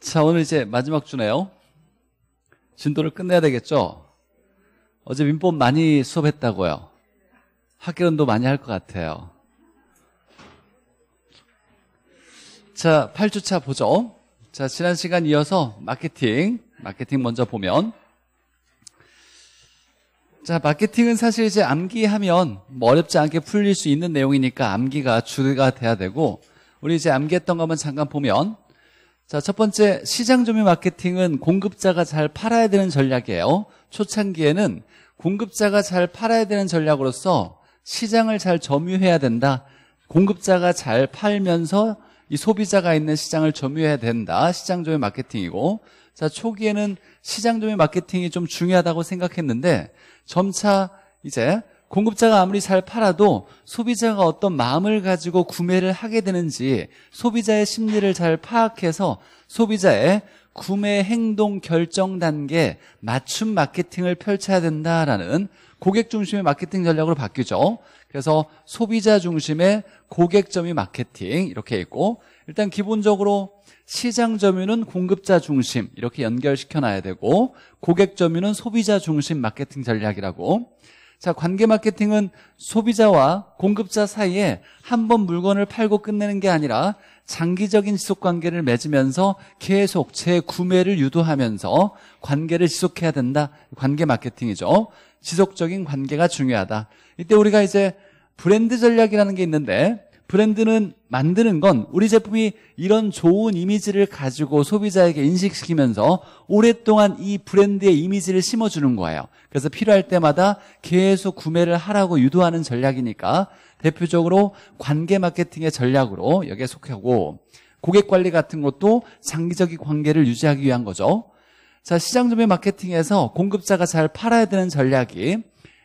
자, 오늘 이제 마지막 주네요. 진도를 끝내야 되겠죠? 어제 민법 많이 수업했다고요. 학교론도 많이 할 것 같아요. 자, 8주차 보죠. 자, 지난 시간 이어서 마케팅, 마케팅 먼저 보면. 자, 마케팅은 사실 이제 암기하면 뭐 어렵지 않게 풀릴 수 있는 내용이니까 암기가 주가 돼야 되고, 우리 이제 암기했던 것만 잠깐 보면, 자, 첫 번째 시장 조미 마케팅은 공급자가 잘 팔아야 되는 전략이에요. 초창기에는 공급자가 잘 팔아야 되는 전략으로서 시장을 잘 점유해야 된다. 공급자가 잘 팔면서 이 소비자가 있는 시장을 점유해야 된다. 시장 조미 마케팅이고. 자, 초기에는 시장 조미 마케팅이 좀 중요하다고 생각했는데 점차 이제 공급자가 아무리 잘 팔아도 소비자가 어떤 마음을 가지고 구매를 하게 되는지 소비자의 심리를 잘 파악해서 소비자의 구매 행동 결정 단계 맞춤 마케팅을 펼쳐야 된다라는 고객 중심의 마케팅 전략으로 바뀌죠. 그래서 소비자 중심의 고객 점이 마케팅 이렇게 있고 일단 기본적으로 시장 점유는 공급자 중심 이렇게 연결시켜 놔야 되고 고객 점유는 소비자 중심 마케팅 전략이라고 자, 관계 마케팅은 소비자와 공급자 사이에 한 번 물건을 팔고 끝내는 게 아니라 장기적인 지속 관계를 맺으면서 계속 재구매를 유도하면서 관계를 지속해야 된다. 관계 마케팅이죠. 지속적인 관계가 중요하다. 이때 우리가 이제 브랜드 전략이라는 게 있는데 브랜드는 만드는 건 우리 제품이 이런 좋은 이미지를 가지고 소비자에게 인식시키면서 오랫동안 이 브랜드의 이미지를 심어주는 거예요. 그래서 필요할 때마다 계속 구매를 하라고 유도하는 전략이니까 대표적으로 관계 마케팅의 전략으로 여기에 속하고 고객 관리 같은 것도 장기적인 관계를 유지하기 위한 거죠. 자, 시장 점유 마케팅에서 공급자가 잘 팔아야 되는 전략이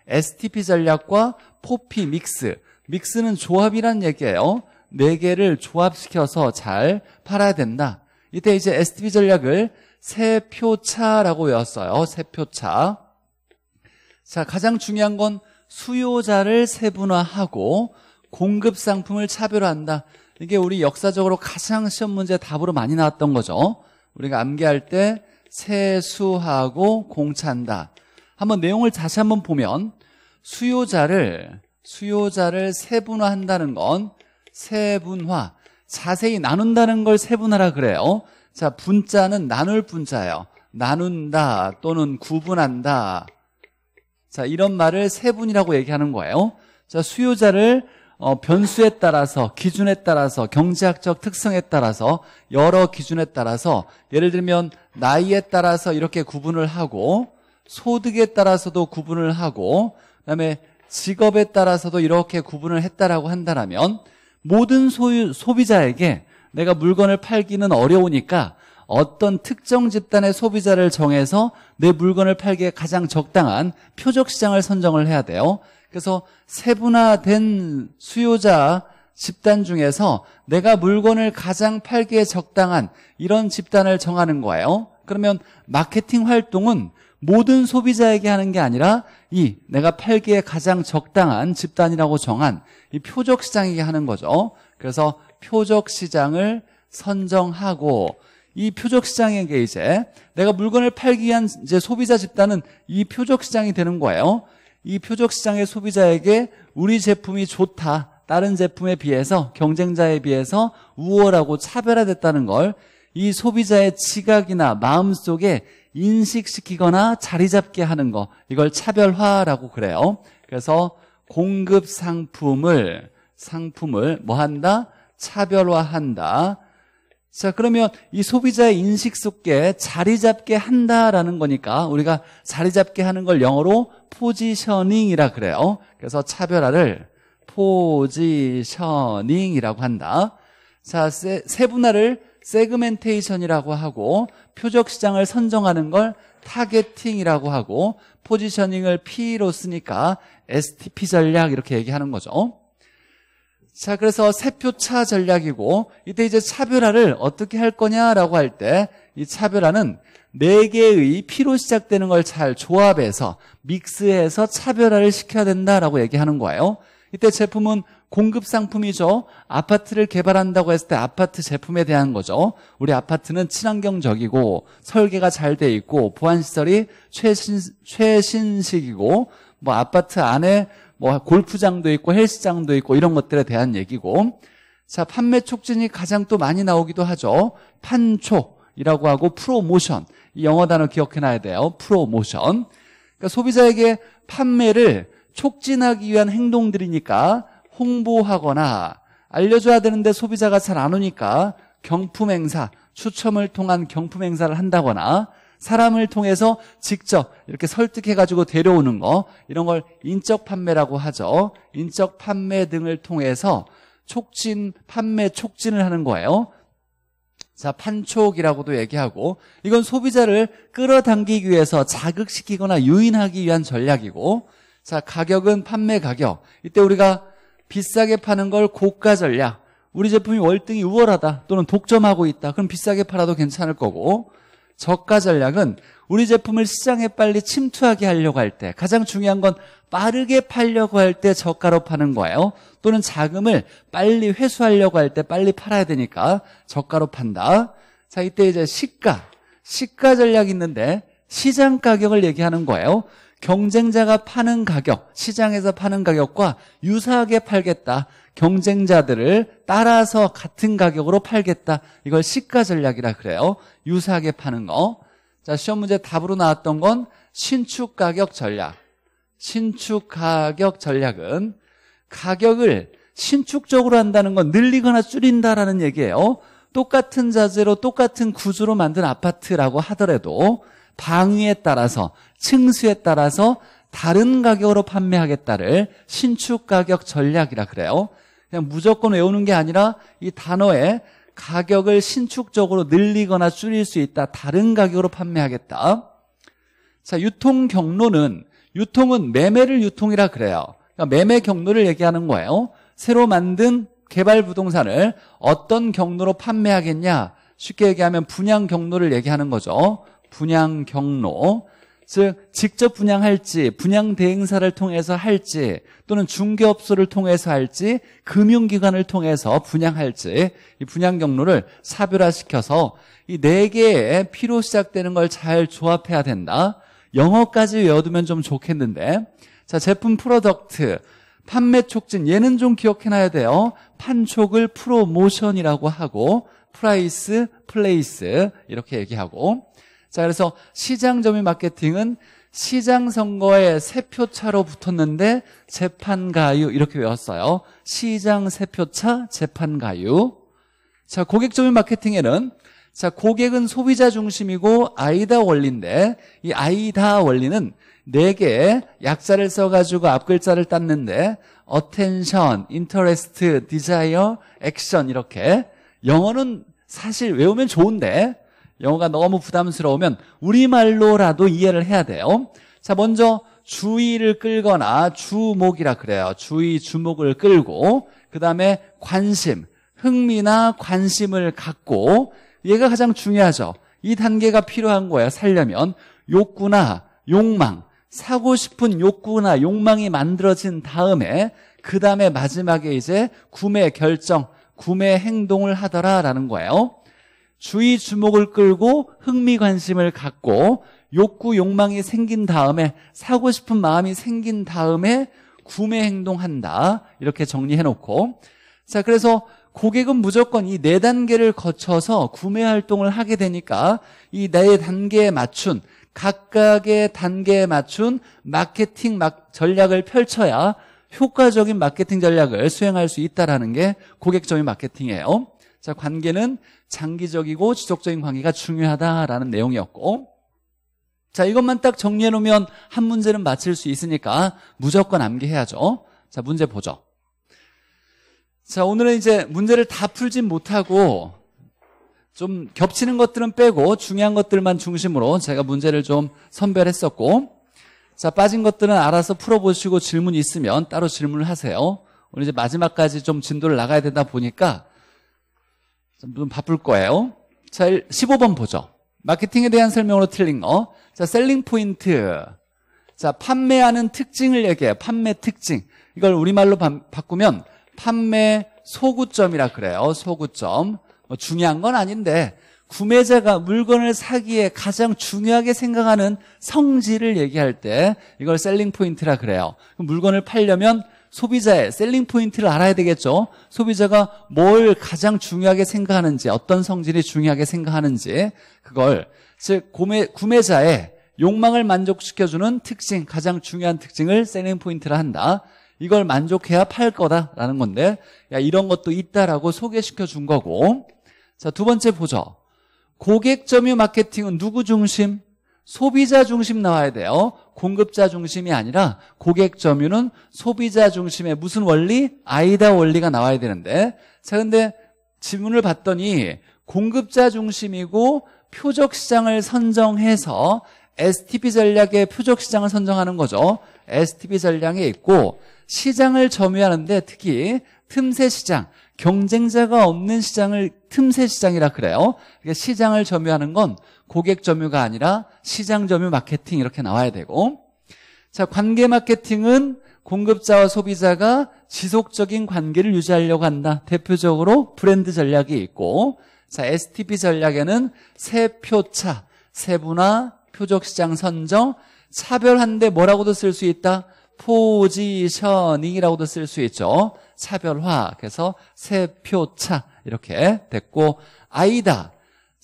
STP 전략과 포피 믹스 믹스는 조합이란 얘기예요. 네 개를 조합시켜서 잘 팔아야 된다. 이때 이제 STB 전략을 세 표차라고 외웠어요. 세 표차. 자, 가장 중요한 건 수요자를 세분화하고 공급 상품을 차별화한다. 이게 우리 역사적으로 가장 시험 문제 답으로 많이 나왔던 거죠. 우리가 암기할 때 세수하고 공차한다. 한번 내용을 다시 한번 보면 수요자를 수요자를 세분화한다는 건 세분화 자세히 나눈다는 걸 세분화라 그래요 자 분자는 나눌 분자예요 나눈다 또는 구분한다 자 이런 말을 세분이라고 얘기하는 거예요 자 수요자를 어, 변수에 따라서 기준에 따라서 경제학적 특성에 따라서 여러 기준에 따라서 예를 들면 나이에 따라서 이렇게 구분을 하고 소득에 따라서도 구분을 하고 그다음에 직업에 따라서도 이렇게 구분을 했다라고 한다면 모든 소유, 소비자에게 내가 물건을 팔기는 어려우니까 어떤 특정 집단의 소비자를 정해서 내 물건을 팔기에 가장 적당한 표적 시장을 선정을 해야 돼요. 그래서 세분화된 수요자 집단 중에서 내가 물건을 가장 팔기에 적당한 이런 집단을 정하는 거예요. 그러면 마케팅 활동은 모든 소비자에게 하는 게 아니라 이 내가 팔기에 가장 적당한 집단이라고 정한 이 표적 시장에게 하는 거죠. 그래서 표적 시장을 선정하고 이 표적 시장에게 이제 내가 물건을 팔기 위한 이제 소비자 집단은 이 표적 시장이 되는 거예요. 이 표적 시장의 소비자에게 우리 제품이 좋다. 다른 제품에 비해서 경쟁자에 비해서 우월하고 차별화됐다는 걸 이 소비자의 지각이나 마음속에 인식시키거나 자리 잡게 하는 거 이걸 차별화라고 그래요. 그래서 공급 상품을 상품을 뭐 한다? 차별화한다. 자, 그러면 이 소비자의 인식 속에 자리 잡게 한다라는 거니까 우리가 자리 잡게 하는 걸 영어로 포지셔닝이라 그래요. 그래서 차별화를 포지셔닝이라고 한다. 자, 세, 분화를 세그멘테이션이라고 하고 표적 시장을 선정하는 걸 타겟팅이라고 하고 포지셔닝을 P로 쓰니까 STP 전략 이렇게 얘기하는 거죠. 자, 그래서 세표차 전략이고 이때 이제 차별화를 어떻게 할 거냐라고 할 때 이 차별화는 네 개의 P로 시작되는 걸 잘 조합해서 믹스해서 차별화를 시켜야 된다라고 얘기하는 거예요. 이때 제품은 공급 상품이죠. 아파트를 개발한다고 했을 때 아파트 제품에 대한 거죠. 우리 아파트는 친환경적이고 설계가 잘 돼 있고 보안시설이 최신, 최신식이고 뭐 아파트 안에 뭐 골프장도 있고 헬스장도 있고 이런 것들에 대한 얘기고 자 판매 촉진이 가장 또 많이 나오기도 하죠. 판촉이라고 하고 프로모션 이 영어 단어 기억해놔야 돼요. 프로모션 그러니까 소비자에게 판매를 촉진하기 위한 행동들이니까 홍보하거나 알려줘야 되는데 소비자가 잘 안 오니까 경품 행사, 추첨을 통한 경품 행사를 한다거나 사람을 통해서 직접 이렇게 설득해가지고 데려오는 거 이런 걸 인적 판매라고 하죠. 인적 판매 등을 통해서 촉진, 판매 촉진을 하는 거예요. 자, 판촉이라고도 얘기하고 이건 소비자를 끌어당기기 위해서 자극시키거나 유인하기 위한 전략이고 자, 가격은 판매 가격. 이때 우리가 비싸게 파는 걸 고가 전략 우리 제품이 월등히 우월하다 또는 독점하고 있다 그럼 비싸게 팔아도 괜찮을 거고 저가 전략은 우리 제품을 시장에 빨리 침투하게 하려고 할 때 가장 중요한 건 빠르게 팔려고 할 때 저가로 파는 거예요 또는 자금을 빨리 회수하려고 할 때 빨리 팔아야 되니까 저가로 판다 자 이때 이제 시가 시가 전략이 있는데 시장 가격을 얘기하는 거예요 경쟁자가 파는 가격, 시장에서 파는 가격과 유사하게 팔겠다. 경쟁자들을 따라서 같은 가격으로 팔겠다. 이걸 시가 전략이라 그래요. 유사하게 파는 거. 자, 시험 문제 답으로 나왔던 건 신축 가격 전략. 신축 가격 전략은 가격을 신축적으로 한다는 건 늘리거나 줄인다라는 얘기예요. 똑같은 자재로 똑같은 구조로 만든 아파트라고 하더라도 방위에 따라서 층수에 따라서 다른 가격으로 판매하겠다를 신축 가격 전략이라 그래요. 그냥 무조건 외우는 게 아니라 이 단어에 가격을 신축적으로 늘리거나 줄일 수 있다. 다른 가격으로 판매하겠다. 자, 유통 경로는 유통은 매매를 유통이라 그래요. 그러니까 매매 경로를 얘기하는 거예요. 새로 만든 개발 부동산을 어떤 경로로 판매하겠냐? 쉽게 얘기하면 분양 경로를 얘기하는 거죠. 분양 경로 즉 직접 분양할지 분양 대행사를 통해서 할지 또는 중개업소를 통해서 할지 금융기관을 통해서 분양할지 이 분양 경로를 사별화시켜서 이 네 개의 피로 시작되는 걸 잘 조합해야 된다. 영어까지 외워두면 좀 좋겠는데 자 제품 프로덕트 판매 촉진 얘는 좀 기억해놔야 돼요. 판촉을 프로모션이라고 하고 프라이스 플레이스 이렇게 얘기하고 자, 그래서 시장 점유 마케팅은 시장 선거에 세표 차로 붙었는데 재판 가유 이렇게 외웠어요. 시장 세표 차 재판 가유. 자, 고객 점유 마케팅에는 자, 고객은 소비자 중심이고 아이다 원리인데 이 아이다 원리는 네 개의 약자를 써가지고 앞글자를 땄는데 attention, interest, desire, action 이렇게 영어는 사실 외우면 좋은데 영어가 너무 부담스러우면 우리말로라도 이해를 해야 돼요. 자, 먼저 주의를 끌거나 주목이라 그래요. 주의, 주목을 끌고 그 다음에 관심, 흥미나 관심을 갖고 얘가 가장 중요하죠. 이 단계가 필요한 거예요 살려면 욕구나 욕망, 사고 싶은 욕구나 욕망이 만들어진 다음에 그 다음에 마지막에 이제 구매 결정, 구매 행동을 하더라라는 거예요. 주의 주목을 끌고 흥미 관심을 갖고 욕구 욕망이 생긴 다음에 사고 싶은 마음이 생긴 다음에 구매 행동한다 이렇게 정리해놓고 자 그래서 고객은 무조건 이 네 단계를 거쳐서 구매 활동을 하게 되니까 이 네 단계에 맞춘 각각의 단계에 맞춘 마케팅 전략을 펼쳐야 효과적인 마케팅 전략을 수행할 수 있다라는 게 고객적인 마케팅이에요. 자, 관계는 장기적이고 지속적인 관계가 중요하다라는 내용이었고 자, 이것만 딱 정리해 놓으면 한 문제는 맞힐 수 있으니까 무조건 암기해야죠. 자, 문제 보죠. 자, 오늘은 이제 문제를 다 풀진 못하고 좀 겹치는 것들은 빼고 중요한 것들만 중심으로 제가 문제를 좀 선별했었고 자, 빠진 것들은 알아서 풀어보시고 질문 있으면 따로 질문을 하세요. 오늘 이제 마지막까지 좀 진도를 나가야 되다 보니까 좀 바쁠 거예요. 자, 15번 보죠. 마케팅에 대한 설명으로 틀린 거. 자, 셀링 포인트. 자, 판매하는 특징을 얘기해요. 판매 특징. 이걸 우리말로 바, 꾸면 판매 소구점이라 그래요. 소구점. 뭐 중요한 건 아닌데 구매자가 물건을 사기에 가장 중요하게 생각하는 성질을 얘기할 때 이걸 셀링 포인트라 그래요. 물건을 팔려면 소비자의 셀링 포인트를 알아야 되겠죠. 소비자가 뭘 가장 중요하게 생각하는지, 어떤 성질이 중요하게 생각하는지 그걸 즉 구매, 구매자의 욕망을 만족시켜주는 특징, 가장 중요한 특징을 셀링 포인트라 한다. 이걸 만족해야 팔 거다라는 건데 야 이런 것도 있다라고 소개시켜 준 거고 자 두 번째 보죠 고객 점유 마케팅은 누구 중심? 소비자 중심 나와야 돼요. 공급자 중심이 아니라 고객 점유는 소비자 중심의 무슨 원리? 아이다 원리가 나와야 되는데 자 근데 질문을 봤더니 공급자 중심이고 표적 시장을 선정해서 STP 전략의 표적 시장을 선정하는 거죠. STP 전략에 있고 시장을 점유하는데 특히 틈새 시장, 경쟁자가 없는 시장을 틈새 시장이라 그래요. 그러니까 시장을 점유하는 건 고객 점유가 아니라 시장 점유 마케팅 이렇게 나와야 되고 자 관계 마케팅은 공급자와 소비자가 지속적인 관계를 유지하려고 한다. 대표적으로 브랜드 전략이 있고 자 STP 전략에는 세 표차, 세분화, 표적시장 선정, 차별한데 뭐라고도 쓸 수 있다. 포지셔닝이라고도 쓸 수 있죠. 차별화. 그래서 세 표차 이렇게 됐고 아이다.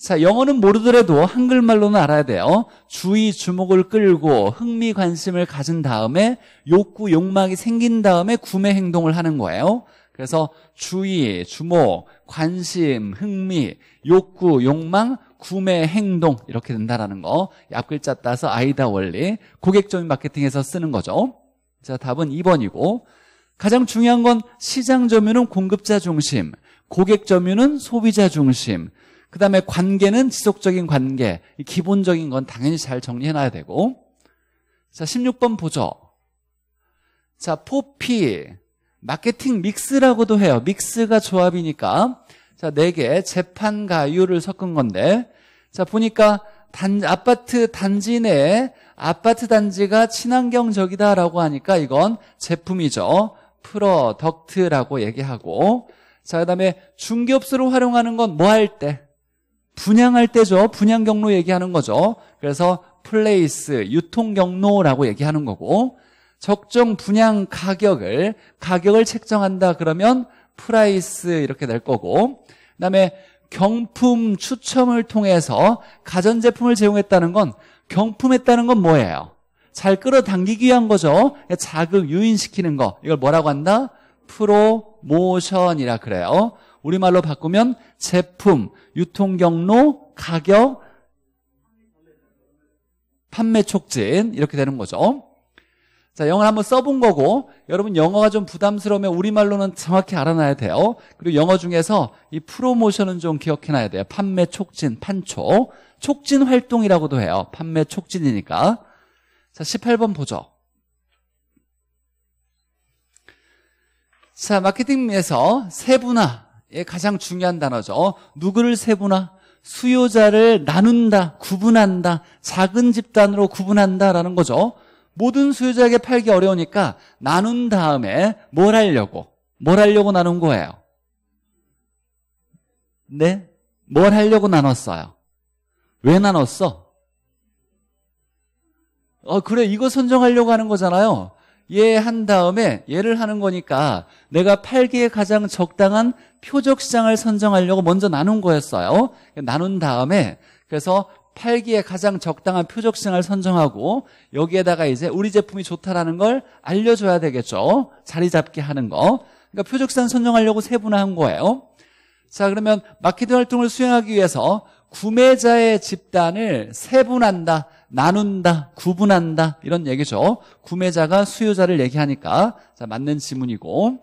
자, 영어는 모르더라도 한글말로는 알아야 돼요. 어? 주의, 주목을 끌고 흥미, 관심을 가진 다음에 욕구, 욕망이 생긴 다음에 구매 행동을 하는 거예요. 그래서 주의, 주목, 관심, 흥미, 욕구, 욕망, 구매 행동 이렇게 된다라는 거. 앞글자 따서 아이다 원리. 고객적인 마케팅에서 쓰는 거죠. 자, 답은 2번이고 가장 중요한 건 시장 점유는 공급자 중심, 고객 점유는 소비자 중심, 그 다음에 관계는 지속적인 관계. 기본적인 건 당연히 잘 정리해놔야 되고. 자, 16번 보죠. 자, 포피. 마케팅 믹스라고도 해요. 믹스가 조합이니까. 자, 4개. 재판가율을 섞은 건데. 자, 보니까 단, 아파트 단지 내 아파트 단지가 친환경적이다라고 하니까 이건 제품이죠. 프로덕트라고 얘기하고. 자, 그 다음에 중개업소를 활용하는 건 뭐 할 때? 분양할 때죠. 분양 경로 얘기하는 거죠. 그래서 플레이스, 유통 경로라고 얘기하는 거고 적정 분양 가격을 가격을 책정한다 그러면 프라이스 이렇게 될 거고 그다음에 경품 추첨을 통해서 가전제품을 제공했다는 건 경품했다는 건 뭐예요? 잘 끌어당기기 위한 거죠. 자극 유인시키는 거. 이걸 뭐라고 한다? 프로모션이라 그래요. 우리말로 바꾸면 제품, 유통 경로, 가격, 판매 촉진 이렇게 되는 거죠. 자, 영어를 한번 써본 거고 여러분 영어가 좀 부담스러우면 우리말로는 정확히 알아놔야 돼요. 그리고 영어 중에서 이 프로모션은 좀 기억해놔야 돼요. 판매 촉진, 판촉, 촉진 활동이라고도 해요. 판매 촉진이니까. 자, 18번 보죠. 자, 마케팅에서 세분화, 가장 중요한 단어죠. 어, 누구를 세분화? 수요자를 나눈다, 구분한다, 작은 집단으로 구분한다라는 거죠. 모든 수요자에게 팔기 어려우니까 나눈 다음에 뭘 하려고? 뭘 하려고 나눈 거예요? 네? 뭘 하려고 나눴어요? 왜 나눴어? 어, 그래, 이거 선정하려고 하는 거잖아요. 예한 다음에 예를 하는 거니까 내가 팔기에 가장 적당한 표적 시장을 선정하려고 먼저 나눈 거였어요. 나눈 다음에 그래서 팔기에 가장 적당한 표적 시장을 선정하고 여기에다가 이제 우리 제품이 좋다라는 걸 알려줘야 되겠죠. 자리 잡게 하는 거. 그러니까 표적 시장 선정하려고 세분화한 거예요. 자 그러면 마케팅 활동을 수행하기 위해서 구매자의 집단을 세분한다. 나눈다, 구분한다 이런 얘기죠. 구매자가 수요자를 얘기하니까 자, 맞는 지문이고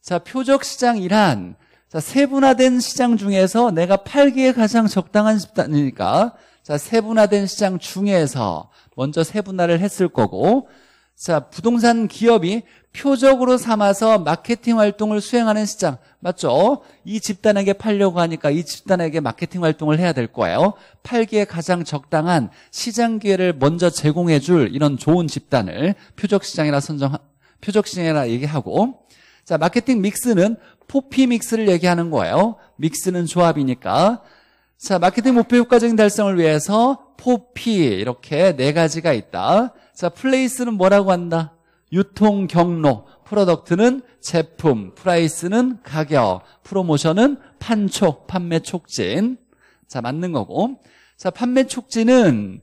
자 표적 시장이란 자 세분화된 시장 중에서 내가 팔기에 가장 적당한 시단이니까자 세분화된 시장 중에서 먼저 세분화를 했을 거고 자, 부동산 기업이 표적으로 삼아서 마케팅 활동을 수행하는 시장. 맞죠? 이 집단에게 팔려고 하니까 이 집단에게 마케팅 활동을 해야 될 거예요. 팔기에 가장 적당한 시장 기회를 먼저 제공해 줄 이런 좋은 집단을 표적 시장이라 선정 표적 시장이라 얘기하고 자, 마케팅 믹스는 포피 믹스를 얘기하는 거예요. 믹스는 조합이니까. 자, 마케팅 목표 효과적인 달성을 위해서 포피 이렇게 네 가지가 있다. 자, 플레이스는 뭐라고 한다? 유통 경로, 프로덕트는 제품, 프라이스는 가격, 프로모션은 판촉, 판매 촉진. 자, 맞는 거고. 자, 판매 촉진은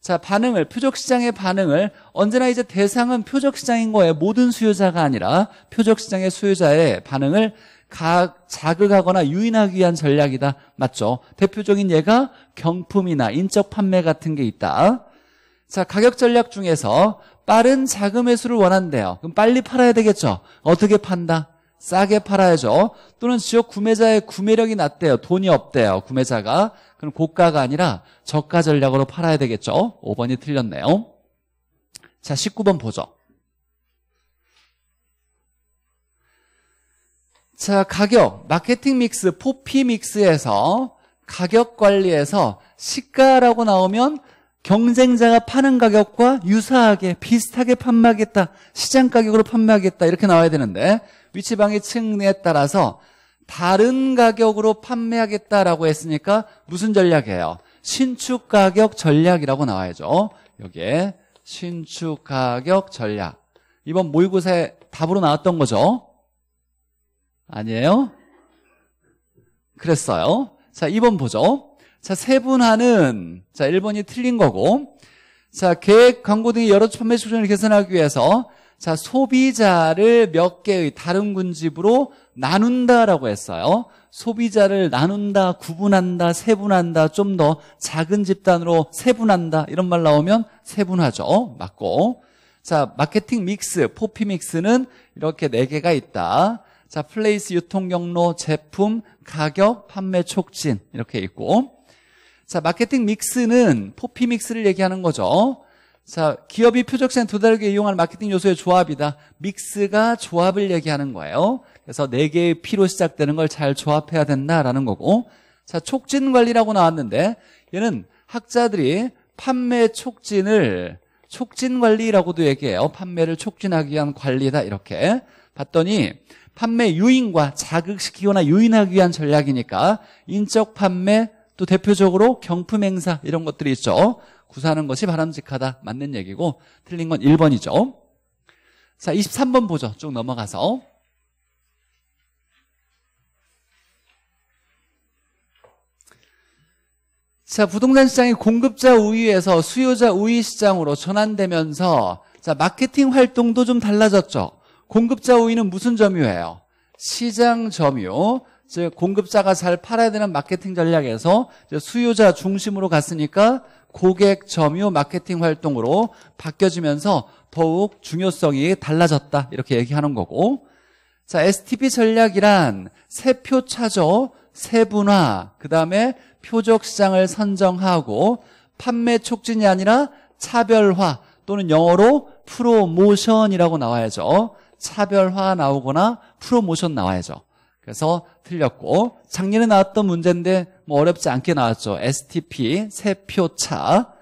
자, 반응을, 표적시장의 반응을 언제나 이제 대상은 표적시장인 거예요. 모든 수요자가 아니라 표적시장의 수요자의 반응을 가, 자극하거나 유인하기 위한 전략이다. 맞죠? 대표적인 예가 경품이나 인적 판매 같은 게 있다. 자, 가격 전략 중에서 빠른 자금 회수를 원한대요. 그럼 빨리 팔아야 되겠죠. 어떻게 판다? 싸게 팔아야죠. 또는 지역 구매자의 구매력이 낮대요. 돈이 없대요. 구매자가. 그럼 고가가 아니라 저가 전략으로 팔아야 되겠죠. 5번이 틀렸네요. 자, 19번 보죠. 자, 가격, 마케팅 믹스, 포피 믹스에서 가격 관리에서 시가라고 나오면 경쟁자가 파는 가격과 유사하게 비슷하게 판매하겠다. 시장 가격으로 판매하겠다. 이렇게 나와야 되는데 위치방의 내에 따라서 다른 가격으로 판매하겠다라고 했으니까 무슨 전략이에요? 신축 가격 전략이라고 나와야죠. 여기에 신축 가격 전략. 이번 모의고사에 답으로 나왔던 거죠? 아니에요? 그랬어요. 자, 2번 보죠. 자, 세분화는 자, 1번이 틀린 거고 자, 계획, 광고 등의 여러 판매 수준을 개선하기 위해서 자, 소비자를 몇 개의 다른 군집으로 나눈다라고 했어요. 소비자를 나눈다, 구분한다, 세분한다, 좀 더 작은 집단으로 세분한다 이런 말 나오면 세분화죠. 맞고 자, 마케팅 믹스, 포피 믹스는 이렇게 4개가 있다. 자, 플레이스, 유통 경로, 제품, 가격, 판매 촉진 이렇게 있고 자, 마케팅 믹스는 포피 믹스를 얘기하는 거죠. 자, 기업이 표적시장 두달르게 이용할 마케팅 요소의 조합이다. 믹스가 조합을 얘기하는 거예요. 그래서 네 개의 P로 시작되는 걸 잘 조합해야 된다라는 거고. 자, 촉진 관리라고 나왔는데 얘는 학자들이 판매 촉진을 촉진 관리라고도 얘기해요. 판매를 촉진하기 위한 관리다 이렇게 봤더니 판매 유인과 자극시키거나 유인하기 위한 전략이니까 인적 판매 또 대표적으로 경품 행사 이런 것들이 있죠. 구사하는 것이 바람직하다. 맞는 얘기고 틀린 건 1번이죠. 자, 23번 보죠. 쭉 넘어가서. 자, 부동산 시장이 공급자 우위에서 수요자 우위 시장으로 전환되면서 자, 마케팅 활동도 좀 달라졌죠. 공급자 우위는 무슨 점유예요? 시장 점유. 즉 공급자가 잘 팔아야 되는 마케팅 전략에서 수요자 중심으로 갔으니까 고객 점유 마케팅 활동으로 바뀌어지면서 더욱 중요성이 달라졌다 이렇게 얘기하는 거고 자 STP 전략이란 세표 차저 세분화 그 다음에 표적 시장을 선정하고 판매 촉진이 아니라 차별화 또는 영어로 프로모션이라고 나와야죠 차별화 나오거나 프로모션 나와야죠 그래서 틀렸고 작년에 나왔던 문제인데 뭐 어렵지 않게 나왔죠. STP 세 표차.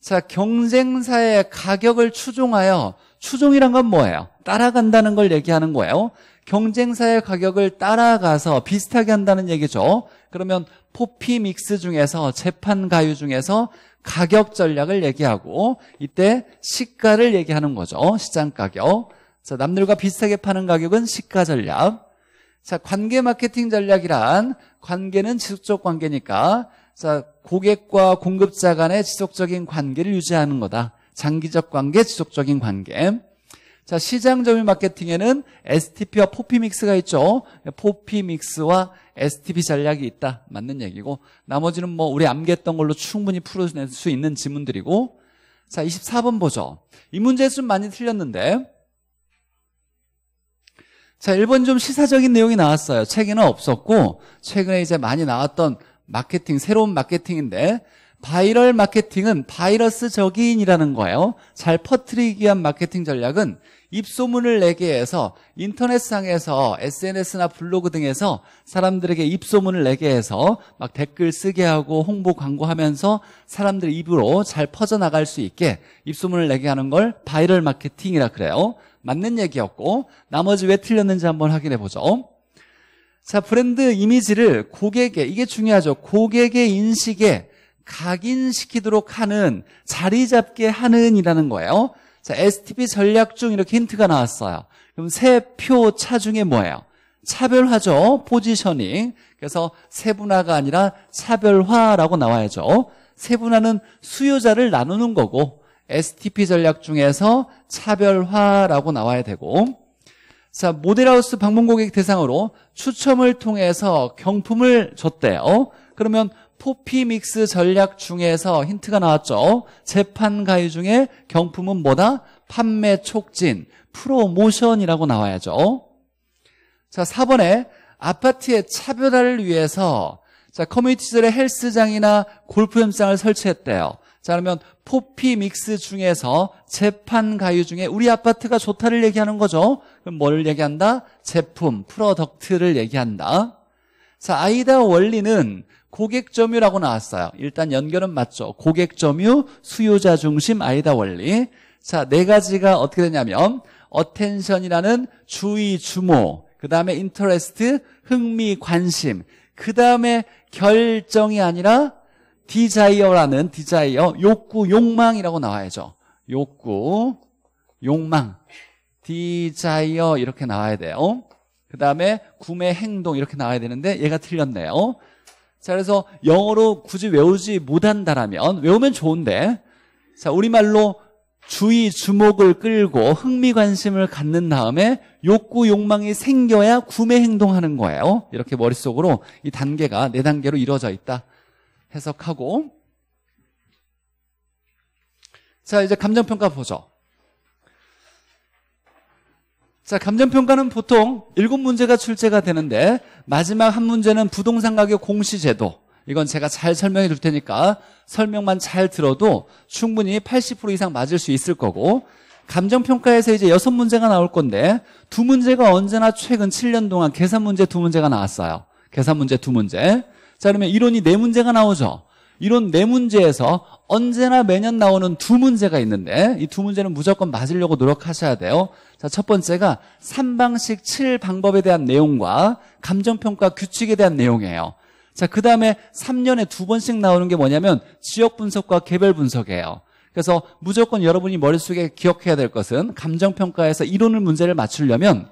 자, 경쟁사의 가격을 추종하여 추종이란 건 뭐예요? 따라간다는 걸 얘기하는 거예요. 경쟁사의 가격을 따라가서 비슷하게 한다는 얘기죠. 그러면 포피 믹스 중에서 재판 가유 중에서 가격 전략을 얘기하고 이때 시가를 얘기하는 거죠. 시장 가격. 자, 남들과 비슷하게 파는 가격은 시가 전략. 자, 관계 마케팅 전략이란 관계는 지속적 관계니까 자, 고객과 공급자 간의 지속적인 관계를 유지하는 거다. 장기적 관계, 지속적인 관계. 자, 시장 점유 마케팅에는 STP와 포피믹스가 있죠. 포피믹스와 STP 전략이 있다. 맞는 얘기고 나머지는 뭐 우리 암기했던 걸로 충분히 풀어낼 수 있는 지문들이고 자, 24번 보죠. 이 문제는 좀 많이 틀렸는데 자, 1번 좀 시사적인 내용이 나왔어요. 책에는 없었고, 최근에 이제 많이 나왔던 마케팅, 새로운 마케팅인데, 바이럴 마케팅은 바이러스 적인이라는 거예요. 잘 퍼뜨리기 위한 마케팅 전략은 입소문을 내게 해서 인터넷상에서 SNS나 블로그 등에서 사람들에게 입소문을 내게 해서 막 댓글 쓰게 하고 홍보 광고하면서 사람들 입으로 잘 퍼져나갈 수 있게 입소문을 내게 하는 걸 바이럴 마케팅이라 그래요. 맞는 얘기였고 나머지 왜 틀렸는지 한번 확인해 보죠. 자, 브랜드 이미지를 고객의 이게 중요하죠. 고객의 인식에 각인시키도록 하는 자리 잡게 하는이라는 거예요. 자, STP 전략 중 이렇게 힌트가 나왔어요. 그럼 세 표 차 중에 뭐예요? 차별화죠. 포지셔닝. 그래서 세분화가 아니라 차별화라고 나와야죠. 세분화는 수요자를 나누는 거고 STP 전략 중에서 차별화라고 나와야 되고 자 모델하우스 방문 고객 대상으로 추첨을 통해서 경품을 줬대요 그러면 포피믹스 전략 중에서 힌트가 나왔죠 재판 가유 중에 경품은 뭐다? 판매 촉진, 프로모션이라고 나와야죠 자 4번에 아파트의 차별화를 위해서 자, 커뮤니티들의 헬스장이나 골프 연장을 설치했대요. 자 그러면 포피 믹스 중에서 재판 가유 중에 우리 아파트가 좋다를 얘기하는 거죠. 그럼 뭘 얘기한다? 제품, 프로덕트를 얘기한다. 자 아이다 원리는 고객 점유라고 나왔어요. 일단 연결은 맞죠. 고객 점유, 수요자 중심 아이다 원리. 자네 가지가 어떻게 되냐면 어텐션이라는 주의, 주모, 그 다음에 인터레스트, 흥미, 관심, 그 다음에 결정이 아니라 디자이어라는 디자이어 욕구 욕망이라고 나와야죠 욕구 욕망 디자이어 이렇게 나와야 돼요 그 다음에 구매 행동 이렇게 나와야 되는데 얘가 틀렸네요 자 그래서 영어로 굳이 외우지 못한다라면 외우면 좋은데 자 우리말로 주의 주목을 끌고 흥미 관심을 갖는 다음에 욕구 욕망이 생겨야 구매 행동하는 거예요 이렇게 머릿속으로 이 단계가 네 단계로 이루어져 있다 해석하고 자 이제 감정평가 보죠 자 감정평가는 보통 일곱 문제가 출제가 되는데 마지막 한 문제는 부동산 가격 공시제도 이건 제가 잘 설명해 줄 테니까 설명만 잘 들어도 충분히 80% 이상 맞을 수 있을 거고 감정평가에서 이제 여섯 문제가 나올 건데 두 문제가 언제나 최근 7년 동안 계산 문제 두 문제가 나왔어요. 계산 문제 두 문제. 자 그러면 이론이 네 문제가 나오죠. 이론 네 문제에서 언제나 매년 나오는 두 문제가 있는데 이 두 문제는 무조건 맞으려고 노력하셔야 돼요. 자, 첫 번째가 3방식 7방법에 대한 내용과 감정평가 규칙에 대한 내용이에요. 자, 그 다음에 3년에 두 번씩 나오는 게 뭐냐면 지역 분석과 개별 분석이에요. 그래서 무조건 여러분이 머릿속에 기억해야 될 것은 감정평가에서 이론을 문제를 맞추려면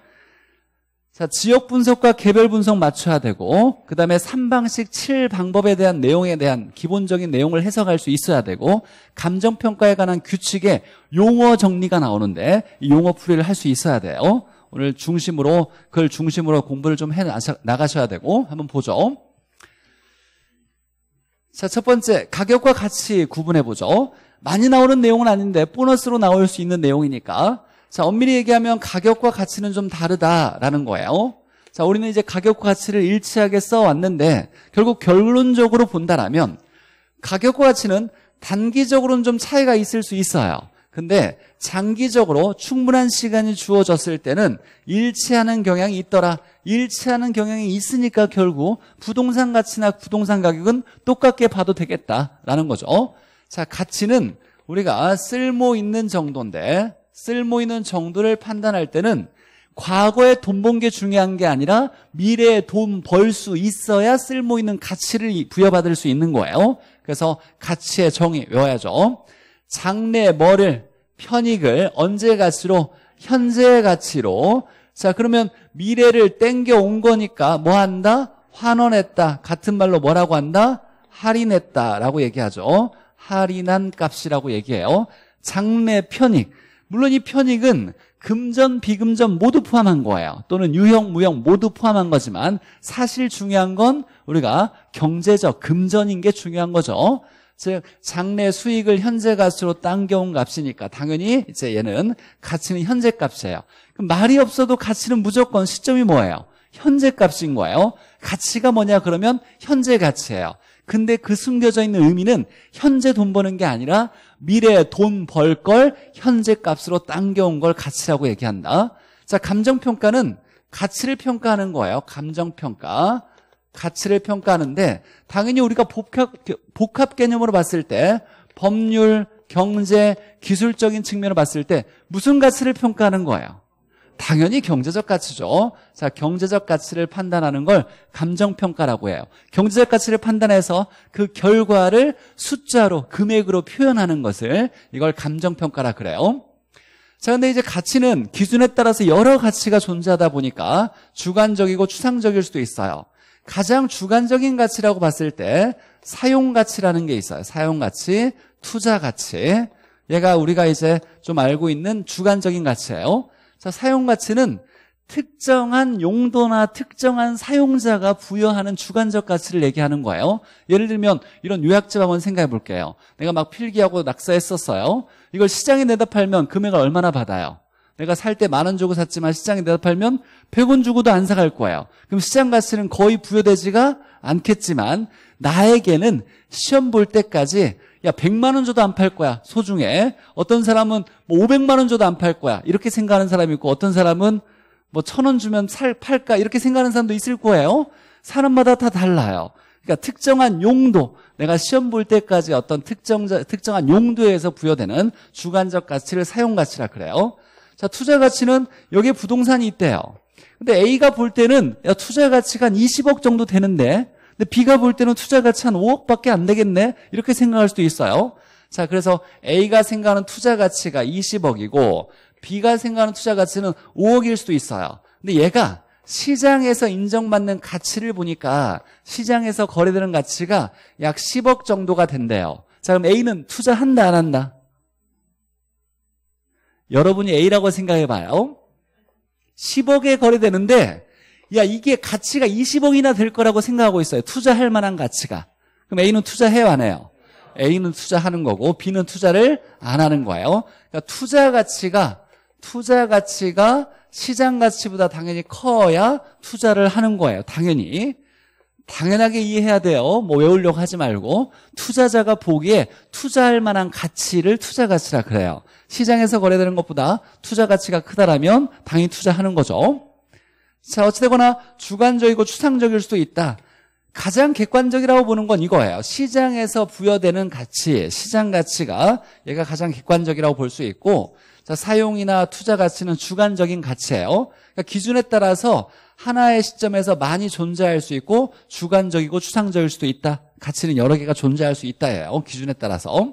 자, 지역 분석과 개별 분석 맞춰야 되고, 그 다음에 3방식 7방법에 대한 내용에 대한 기본적인 내용을 해석할 수 있어야 되고, 감정평가에 관한 규칙에 용어 정리가 나오는데, 이 용어 풀이를 할 수 있어야 돼요. 오늘 중심으로, 그걸 중심으로 공부를 좀 해 나가셔야 되고, 한번 보죠. 자, 첫 번째, 가격과 가치 구분해 보죠. 많이 나오는 내용은 아닌데, 보너스로 나올 수 있는 내용이니까, 자, 엄밀히 얘기하면 가격과 가치는 좀 다르다라는 거예요. 자, 우리는 이제 가격과 가치를 일치하게 써왔는데 결국 결론적으로 본다라면 가격과 가치는 단기적으로는 좀 차이가 있을 수 있어요. 근데 장기적으로 충분한 시간이 주어졌을 때는 일치하는 경향이 있더라. 일치하는 경향이 있으니까 결국 부동산 가치나 부동산 가격은 똑같게 봐도 되겠다라는 거죠. 자, 가치는 우리가 쓸모 있는 정도인데 쓸모 있는 정도를 판단할 때는 과거에 돈번게 중요한 게 아니라 미래에 돈 벌 수 있어야 쓸모 있는 가치를 부여받을 수 있는 거예요. 그래서 가치의 정의 외워야죠. 장래 뭐를 편익을 언제 가치로 현재의 가치로 자 그러면 미래를 땡겨 온 거니까 뭐 한다? 환원했다. 같은 말로 뭐라고 한다? 할인했다라고 얘기하죠. 할인한 값이라고 얘기해요. 장래 편익 물론 이 편익은 금전, 비금전 모두 포함한 거예요. 또는 유형, 무형 모두 포함한 거지만 사실 중요한 건 우리가 경제적 금전인 게 중요한 거죠. 즉 장래 수익을 현재 값으로 당겨온 값이니까 당연히 이제 얘는 가치는 현재 값이에요. 그럼 말이 없어도 가치는 무조건 시점이 뭐예요? 현재 값인 거예요. 가치가 뭐냐 그러면 현재 가치예요. 근데 그 숨겨져 있는 의미는 현재 돈 버는 게 아니라 미래에 돈 벌 걸 현재 값으로 당겨온 걸 가치라고 얘기한다. 자, 감정평가는 가치를 평가하는 거예요. 감정평가. 가치를 평가하는데 당연히 우리가 복합, 복합 개념으로 봤을 때 법률, 경제, 기술적인 측면을 봤을 때 무슨 가치를 평가하는 거예요? 당연히 경제적 가치죠. 자, 경제적 가치를 판단하는 걸 감정평가라고 해요. 경제적 가치를 판단해서 그 결과를 숫자로, 금액으로 표현하는 것을 이걸 감정평가라 그래요. 자, 근데 이제 가치는 기준에 따라서 여러 가치가 존재하다 보니까 주관적이고 추상적일 수도 있어요. 가장 주관적인 가치라고 봤을 때 사용가치라는 게 있어요. 사용가치, 투자가치. 얘가 우리가 이제 좀 알고 있는 주관적인 가치예요. 자, 사용 가치는 특정한 용도나 특정한 사용자가 부여하는 주관적 가치를 얘기하는 거예요 예를 들면 이런 요약집 한번 생각해 볼게요 내가 막 필기하고 낙서했었어요 이걸 시장에 내다 팔면 금액을 얼마나 받아요 내가 살 때 만 원 주고 샀지만 시장에 내다 팔면 100원 주고도 안 사갈 거예요 그럼 시장 가치는 거의 부여되지가 않겠지만 나에게는 시험 볼 때까지 야 100만 원 줘도 안 팔 거야 소중해 어떤 사람은 뭐 500만 원 줘도 안 팔 거야 이렇게 생각하는 사람이 있고 어떤 사람은 뭐천원 주면 살 팔까 이렇게 생각하는 사람도 있을 거예요 사람마다 다 달라요 그러니까 특정한 용도 내가 시험 볼 때까지 어떤 특정 특정한 용도에서 부여되는 주관적 가치를 사용 가치라 그래요 자 투자 가치는 여기에 부동산이 있대요 근데 A가 볼 때는 야, 투자 가치가 한 20억 정도 되는데 근데 B가 볼 때는 투자 가치 한 5억밖에 안 되겠네? 이렇게 생각할 수도 있어요. 자, 그래서 A가 생각하는 투자 가치가 20억이고 B가 생각하는 투자 가치는 5억일 수도 있어요. 근데 얘가 시장에서 인정받는 가치를 보니까 시장에서 거래되는 가치가 약 10억 정도가 된대요. 자, 그럼 A는 투자한다, 안 한다? 여러분이 A라고 생각해봐요. 10억에 거래되는데 야 이게 가치가 20억이나 될 거라고 생각하고 있어요. 투자할 만한 가치가. 그럼 A는 투자해요 안 해요? A는 투자하는 거고 B는 투자를 안 하는 거예요. 그러니까 투자 가치가 투자 가치가 시장 가치보다 당연히 커야 투자를 하는 거예요. 당연히. 당연하게 이해해야 돼요. 뭐 외우려고 하지 말고 투자자가 보기에 투자할 만한 가치를 투자 가치라 그래요. 시장에서 거래되는 것보다 투자 가치가 크다라면 당연히 투자하는 거죠. 자, 어찌되거나 주관적이고 추상적일 수도 있다. 가장 객관적이라고 보는 건 이거예요. 시장에서 부여되는 가치, 시장 가치가 얘가 가장 객관적이라고 볼 수 있고, 자, 사용이나 투자 가치는 주관적인 가치예요. 그러니까 기준에 따라서 하나의 시점에서 많이 존재할 수 있고, 주관적이고 추상적일 수도 있다. 가치는 여러 개가 존재할 수 있다예요. 기준에 따라서.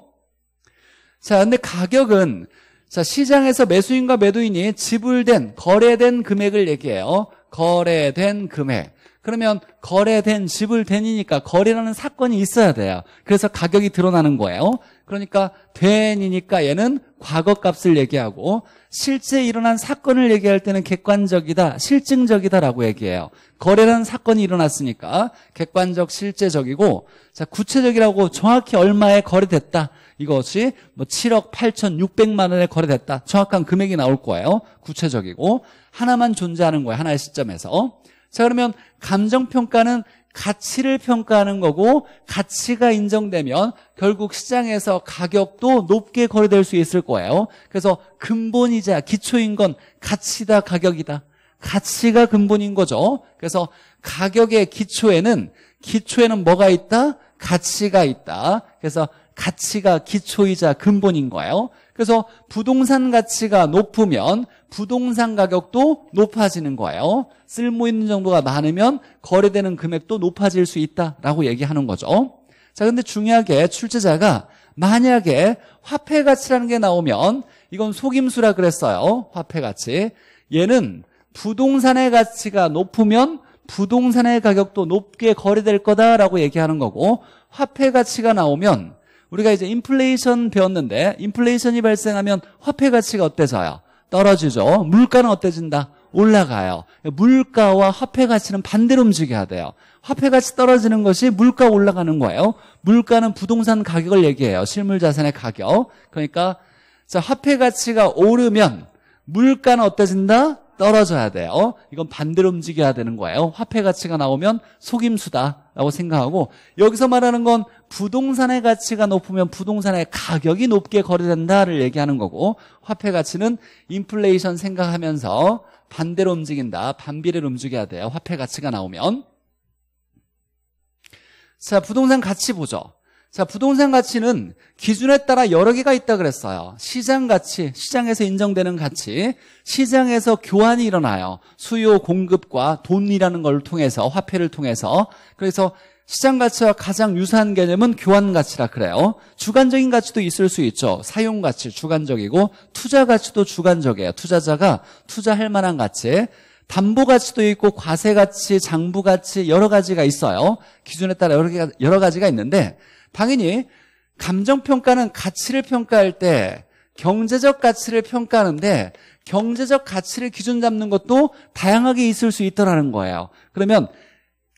자, 근데 가격은 자, 시장에서 매수인과 매도인이 지불된, 거래된 금액을 얘기해요. 거래된 금액. 그러면 거래된 집을 이니까 거래라는 사건이 있어야 돼요. 그래서 가격이 드러나는 거예요. 그러니까 된이니까 얘는 과거값을 얘기하고 실제 일어난 사건을 얘기할 때는 객관적이다, 실증적이다라고 얘기해요. 거래라는 사건이 일어났으니까 객관적, 실제적이고 자 구체적이라고 정확히 얼마에 거래됐다. 이것이 뭐 7억 8천6백만 원에 거래됐다. 정확한 금액이 나올 거예요. 구체적이고 하나만 존재하는 거예요. 하나의 시점에서. 자 그러면 감정평가는 가치를 평가하는 거고 가치가 인정되면 결국 시장에서 가격도 높게 거래될 수 있을 거예요. 그래서 근본이자 기초인 건 가치다 가격이다. 가치가 근본인 거죠. 그래서 가격의 기초에는 기초에는 뭐가 있다? 가치가 있다. 그래서 가치가 기초이자 근본인 거예요. 그래서 부동산 가치가 높으면 부동산 가격도 높아지는 거예요. 쓸모 있는 정도가 많으면 거래되는 금액도 높아질 수 있다라고 얘기하는 거죠. 자, 근데 중요하게 출제자가 만약에 화폐 가치라는 게 나오면 이건 속임수라 그랬어요. 화폐 가치. 얘는 부동산의 가치가 높으면 부동산의 가격도 높게 거래될 거다라고 얘기하는 거고 화폐 가치가 나오면 우리가 이제 인플레이션 배웠는데 인플레이션이 발생하면 화폐 가치가 어때서요? 떨어지죠. 물가는 어때진다? 올라가요. 물가와 화폐 가치는 반대로 움직여야 돼요. 화폐 가치 떨어지는 것이 물가 올라가는 거예요. 물가는 부동산 가격을 얘기해요. 실물 자산의 가격. 그러니까 자, 화폐 가치가 오르면 물가는 어때진다? 떨어져야 돼요. 어? 이건 반대로 움직여야 되는 거예요. 화폐 가치가 나오면 속임수다라고 생각하고 여기서 말하는 건 부동산의 가치가 높으면 부동산의 가격이 높게 거래된다를 얘기하는 거고 화폐 가치는 인플레이션 생각하면서 반대로 움직인다. 반비례로 움직여야 돼요. 화폐 가치가 나오면 자 부동산 가치 보죠. 자, 부동산 가치는 기준에 따라 여러 개가 있다 그랬어요. 시장 가치, 시장에서 인정되는 가치, 시장에서 교환이 일어나요. 수요 공급과 돈이라는 걸 통해서, 화폐를 통해서. 그래서 시장 가치와 가장 유사한 개념은 교환 가치라 그래요. 주관적인 가치도 있을 수 있죠. 사용 가치 주관적이고 투자 가치도 주관적이에요. 투자자가 투자할 만한 가치. 담보 가치도 있고 과세 가치, 장부 가치 여러 가지가 있어요. 기준에 따라 여러, 개, 여러 가지가 있는데 당연히 감정평가는 가치를 평가할 때 경제적 가치를 평가하는데 경제적 가치를 기준 잡는 것도 다양하게 있을 수 있더라는 거예요. 그러면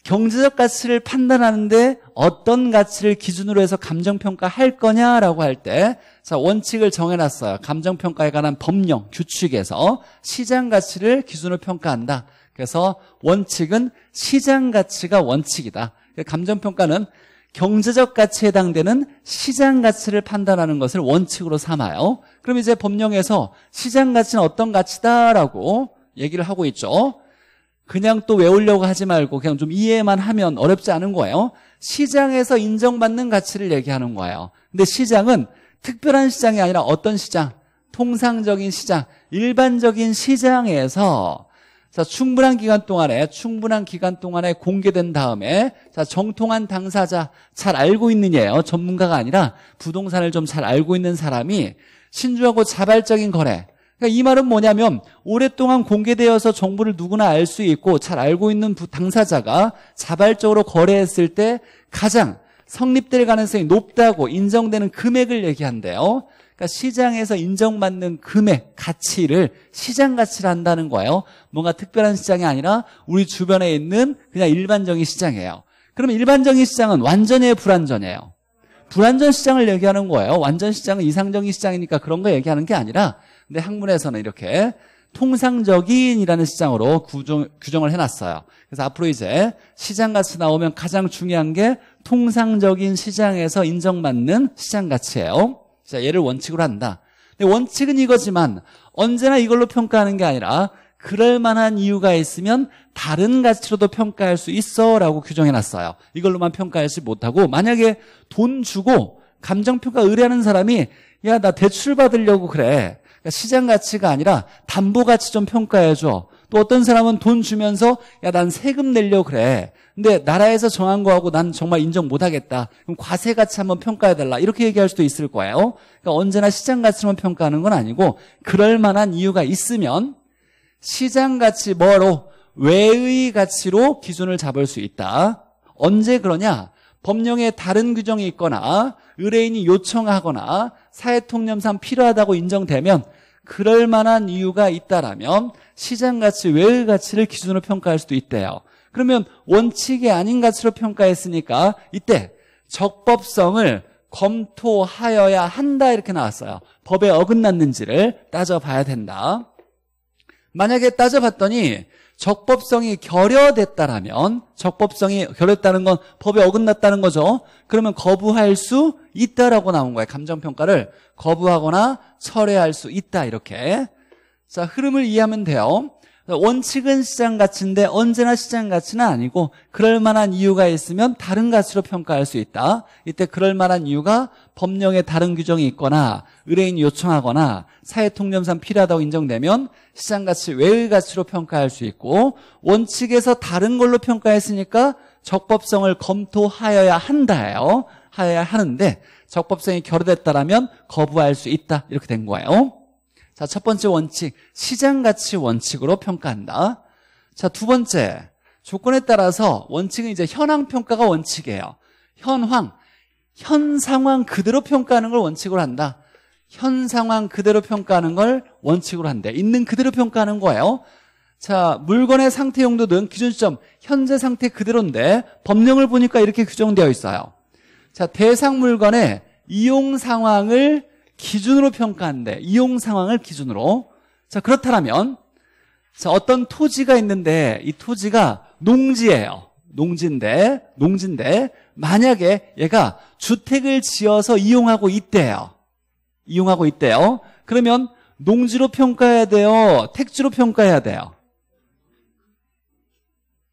경제적 가치를 판단하는데 어떤 가치를 기준으로 해서 감정평가할 거냐라고 할때 자, 원칙을 정해놨어요. 감정평가에 관한 법령, 규칙에서 시장 가치를 기준으로 평가한다. 그래서 원칙은 시장 가치가 원칙이다. 그 감정평가는 경제적 가치에 해당되는 시장 가치를 판단하는 것을 원칙으로 삼아요. 그럼 이제 법령에서 시장 가치는 어떤 가치다라고 얘기를 하고 있죠. 그냥 또 외우려고 하지 말고 그냥 좀 이해만 하면 어렵지 않은 거예요. 시장에서 인정받는 가치를 얘기하는 거예요. 근데 시장은 특별한 시장이 아니라 어떤 시장? 통상적인 시장, 일반적인 시장에서 자, 충분한 기간 동안에 충분한 기간 동안에 공개된 다음에 자, 정통한 당사자 잘 알고 있느냐요 전문가가 아니라 부동산을 좀 잘 알고 있는 사람이 신중하고 자발적인 거래. 그러니까 이 말은 뭐냐면 오랫동안 공개되어서 정보를 누구나 알 수 있고 잘 알고 있는 당사자가 자발적으로 거래했을 때 가장 성립될 가능성이 높다고 인정되는 금액을 얘기한대요. 그러니까 시장에서 인정받는 금액, 가치를 시장 가치를 한다는 거예요. 뭔가 특별한 시장이 아니라 우리 주변에 있는 그냥 일반적인 시장이에요. 그러면 일반적인 시장은 완전히 불완전해요. 불완전 시장을 얘기하는 거예요. 완전 시장은 이상적인 시장이니까 그런 거 얘기하는 게 아니라 근데 학문에서는 이렇게 통상적인이라는 시장으로 구정, 규정을 해놨어요. 그래서 앞으로 이제 시장 가치 나오면 가장 중요한 게 통상적인 시장에서 인정받는 시장 가치예요. 자, 얘를 원칙으로 한다. 근데 원칙은 이거지만 언제나 이걸로 평가하는 게 아니라 그럴 만한 이유가 있으면 다른 가치로도 평가할 수 있어라고 규정해 놨어요. 이걸로만 평가하지 못하고 만약에 돈 주고 감정평가 의뢰하는 사람이 야, 나 대출 받으려고 그래. 그러니까 시장 가치가 아니라 담보 가치 좀 평가해 줘. 또 어떤 사람은 돈 주면서 야 난 세금 내려 그래. 근데 나라에서 정한 거하고 난 정말 인정 못하겠다. 그럼 과세 같이 한번 평가해 달라. 이렇게 얘기할 수도 있을 거예요. 그러니까 언제나 시장 가치만 평가하는 건 아니고 그럴 만한 이유가 있으면 시장 가치 뭐로 외의 가치로 기준을 잡을 수 있다. 언제 그러냐? 법령에 다른 규정이 있거나 의뢰인이 요청하거나 사회통념상 필요하다고 인정되면 그럴 만한 이유가 있다라면 시장 가치 외의 가치를 기준으로 평가할 수도 있대요. 그러면 원칙이 아닌 가치로 평가했으니까 이때 적법성을 검토하여야 한다 이렇게 나왔어요. 법에 어긋났는지를 따져봐야 된다. 만약에 따져봤더니 적법성이 결여됐다라면 적법성이 결여됐다는 건 법에 어긋났다는 거죠. 그러면 거부할 수 있다라고 나온 거예요. 감정평가를 거부하거나 철회할 수 있다 이렇게. 자, 흐름을 이해하면 돼요. 원칙은 시장 가치인데 언제나 시장 가치는 아니고 그럴 만한 이유가 있으면 다른 가치로 평가할 수 있다. 이때 그럴 만한 이유가 법령에 다른 규정이 있거나 의뢰인이 요청하거나 사회 통념상 필요하다고 인정되면 시장 가치 외의 가치로 평가할 수 있고 원칙에서 다른 걸로 평가했으니까 적법성을 검토하여야 한다예요. 하여야 하는데 적법성이 결여됐다라면 거부할 수 있다. 이렇게 된 거예요. 자, 첫 번째 원칙, 시장 가치 원칙으로 평가한다. 자, 두 번째, 조건에 따라서 원칙은 이제 현황 평가가 원칙이에요. 현황, 현 상황 그대로 평가하는 걸 원칙으로 한다. 현 상황 그대로 평가하는 걸 원칙으로 한대. 있는 그대로 평가하는 거예요. 자, 물건의 상태 용도 등 기준 시점, 현재 상태 그대로인데 법령을 보니까 이렇게 규정되어 있어요. 자, 대상 물건의 이용 상황을 기준으로 평가한대. 이용 상황을 기준으로. 자, 그렇다면 자, 어떤 토지가 있는데 이 토지가 농지예요. 농지인데 농지인데 만약에 얘가 주택을 지어서 이용하고 있대요. 이용하고 있대요. 그러면 농지로 평가해야 돼요. 택지로 평가해야 돼요.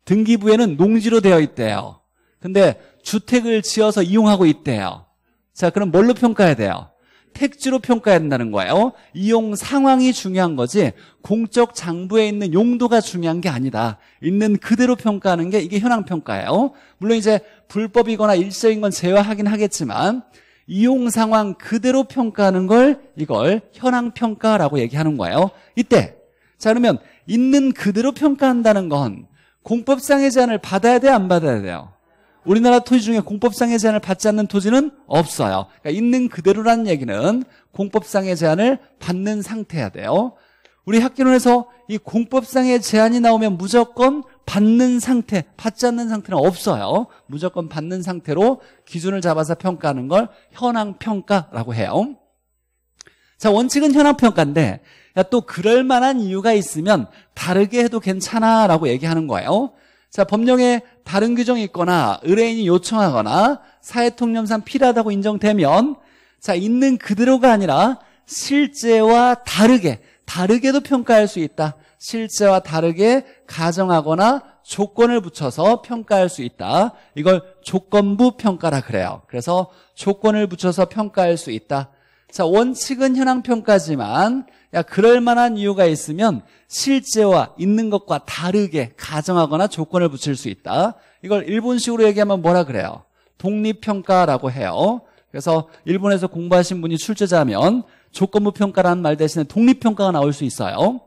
등기부에는 농지로 되어 있대요. 근데 주택을 지어서 이용하고 있대요. 자, 그럼 뭘로 평가해야 돼요? 택지로 평가해야 된다는 거예요. 이용 상황이 중요한 거지 공적 장부에 있는 용도가 중요한 게 아니다. 있는 그대로 평가하는 게 이게 현황 평가예요. 물론 이제 불법이거나 일시적인 건 제외하긴 하겠지만 이용 상황 그대로 평가하는 걸 이걸 현황 평가라고 얘기하는 거예요. 이때 자 그러면 있는 그대로 평가한다는 건 공법상의 제한을 받아야 돼 안 받아야 돼요? 우리나라 토지 중에 공법상의 제한을 받지 않는 토지는 없어요. 그러니까 있는 그대로라는 얘기는 공법상의 제한을 받는 상태야 돼요. 우리 학기론에서 이 공법상의 제한이 나오면 무조건 받는 상태, 받지 않는 상태는 없어요. 무조건 받는 상태로 기준을 잡아서 평가하는 걸 현황평가라고 해요. 자, 원칙은 현황평가인데 야, 또 그럴 만한 이유가 있으면 다르게 해도 괜찮아 라고 얘기하는 거예요. 자, 법령에 다른 규정이 있거나 의뢰인이 요청하거나 사회통념상 필요하다고 인정되면 자, 있는 그대로가 아니라 실제와 다르게 다르게도 평가할 수 있다. 실제와 다르게 가정하거나 조건을 붙여서 평가할 수 있다. 이걸 조건부 평가라 그래요. 그래서 조건을 붙여서 평가할 수 있다. 자, 원칙은 현황평가지만 야, 그럴 만한 이유가 있으면 실제와 있는 것과 다르게 가정하거나 조건을 붙일 수 있다. 이걸 일본식으로 얘기하면 뭐라 그래요? 독립평가라고 해요. 그래서 일본에서 공부하신 분이 출제자면 조건부 평가라는 말 대신에 독립평가가 나올 수 있어요.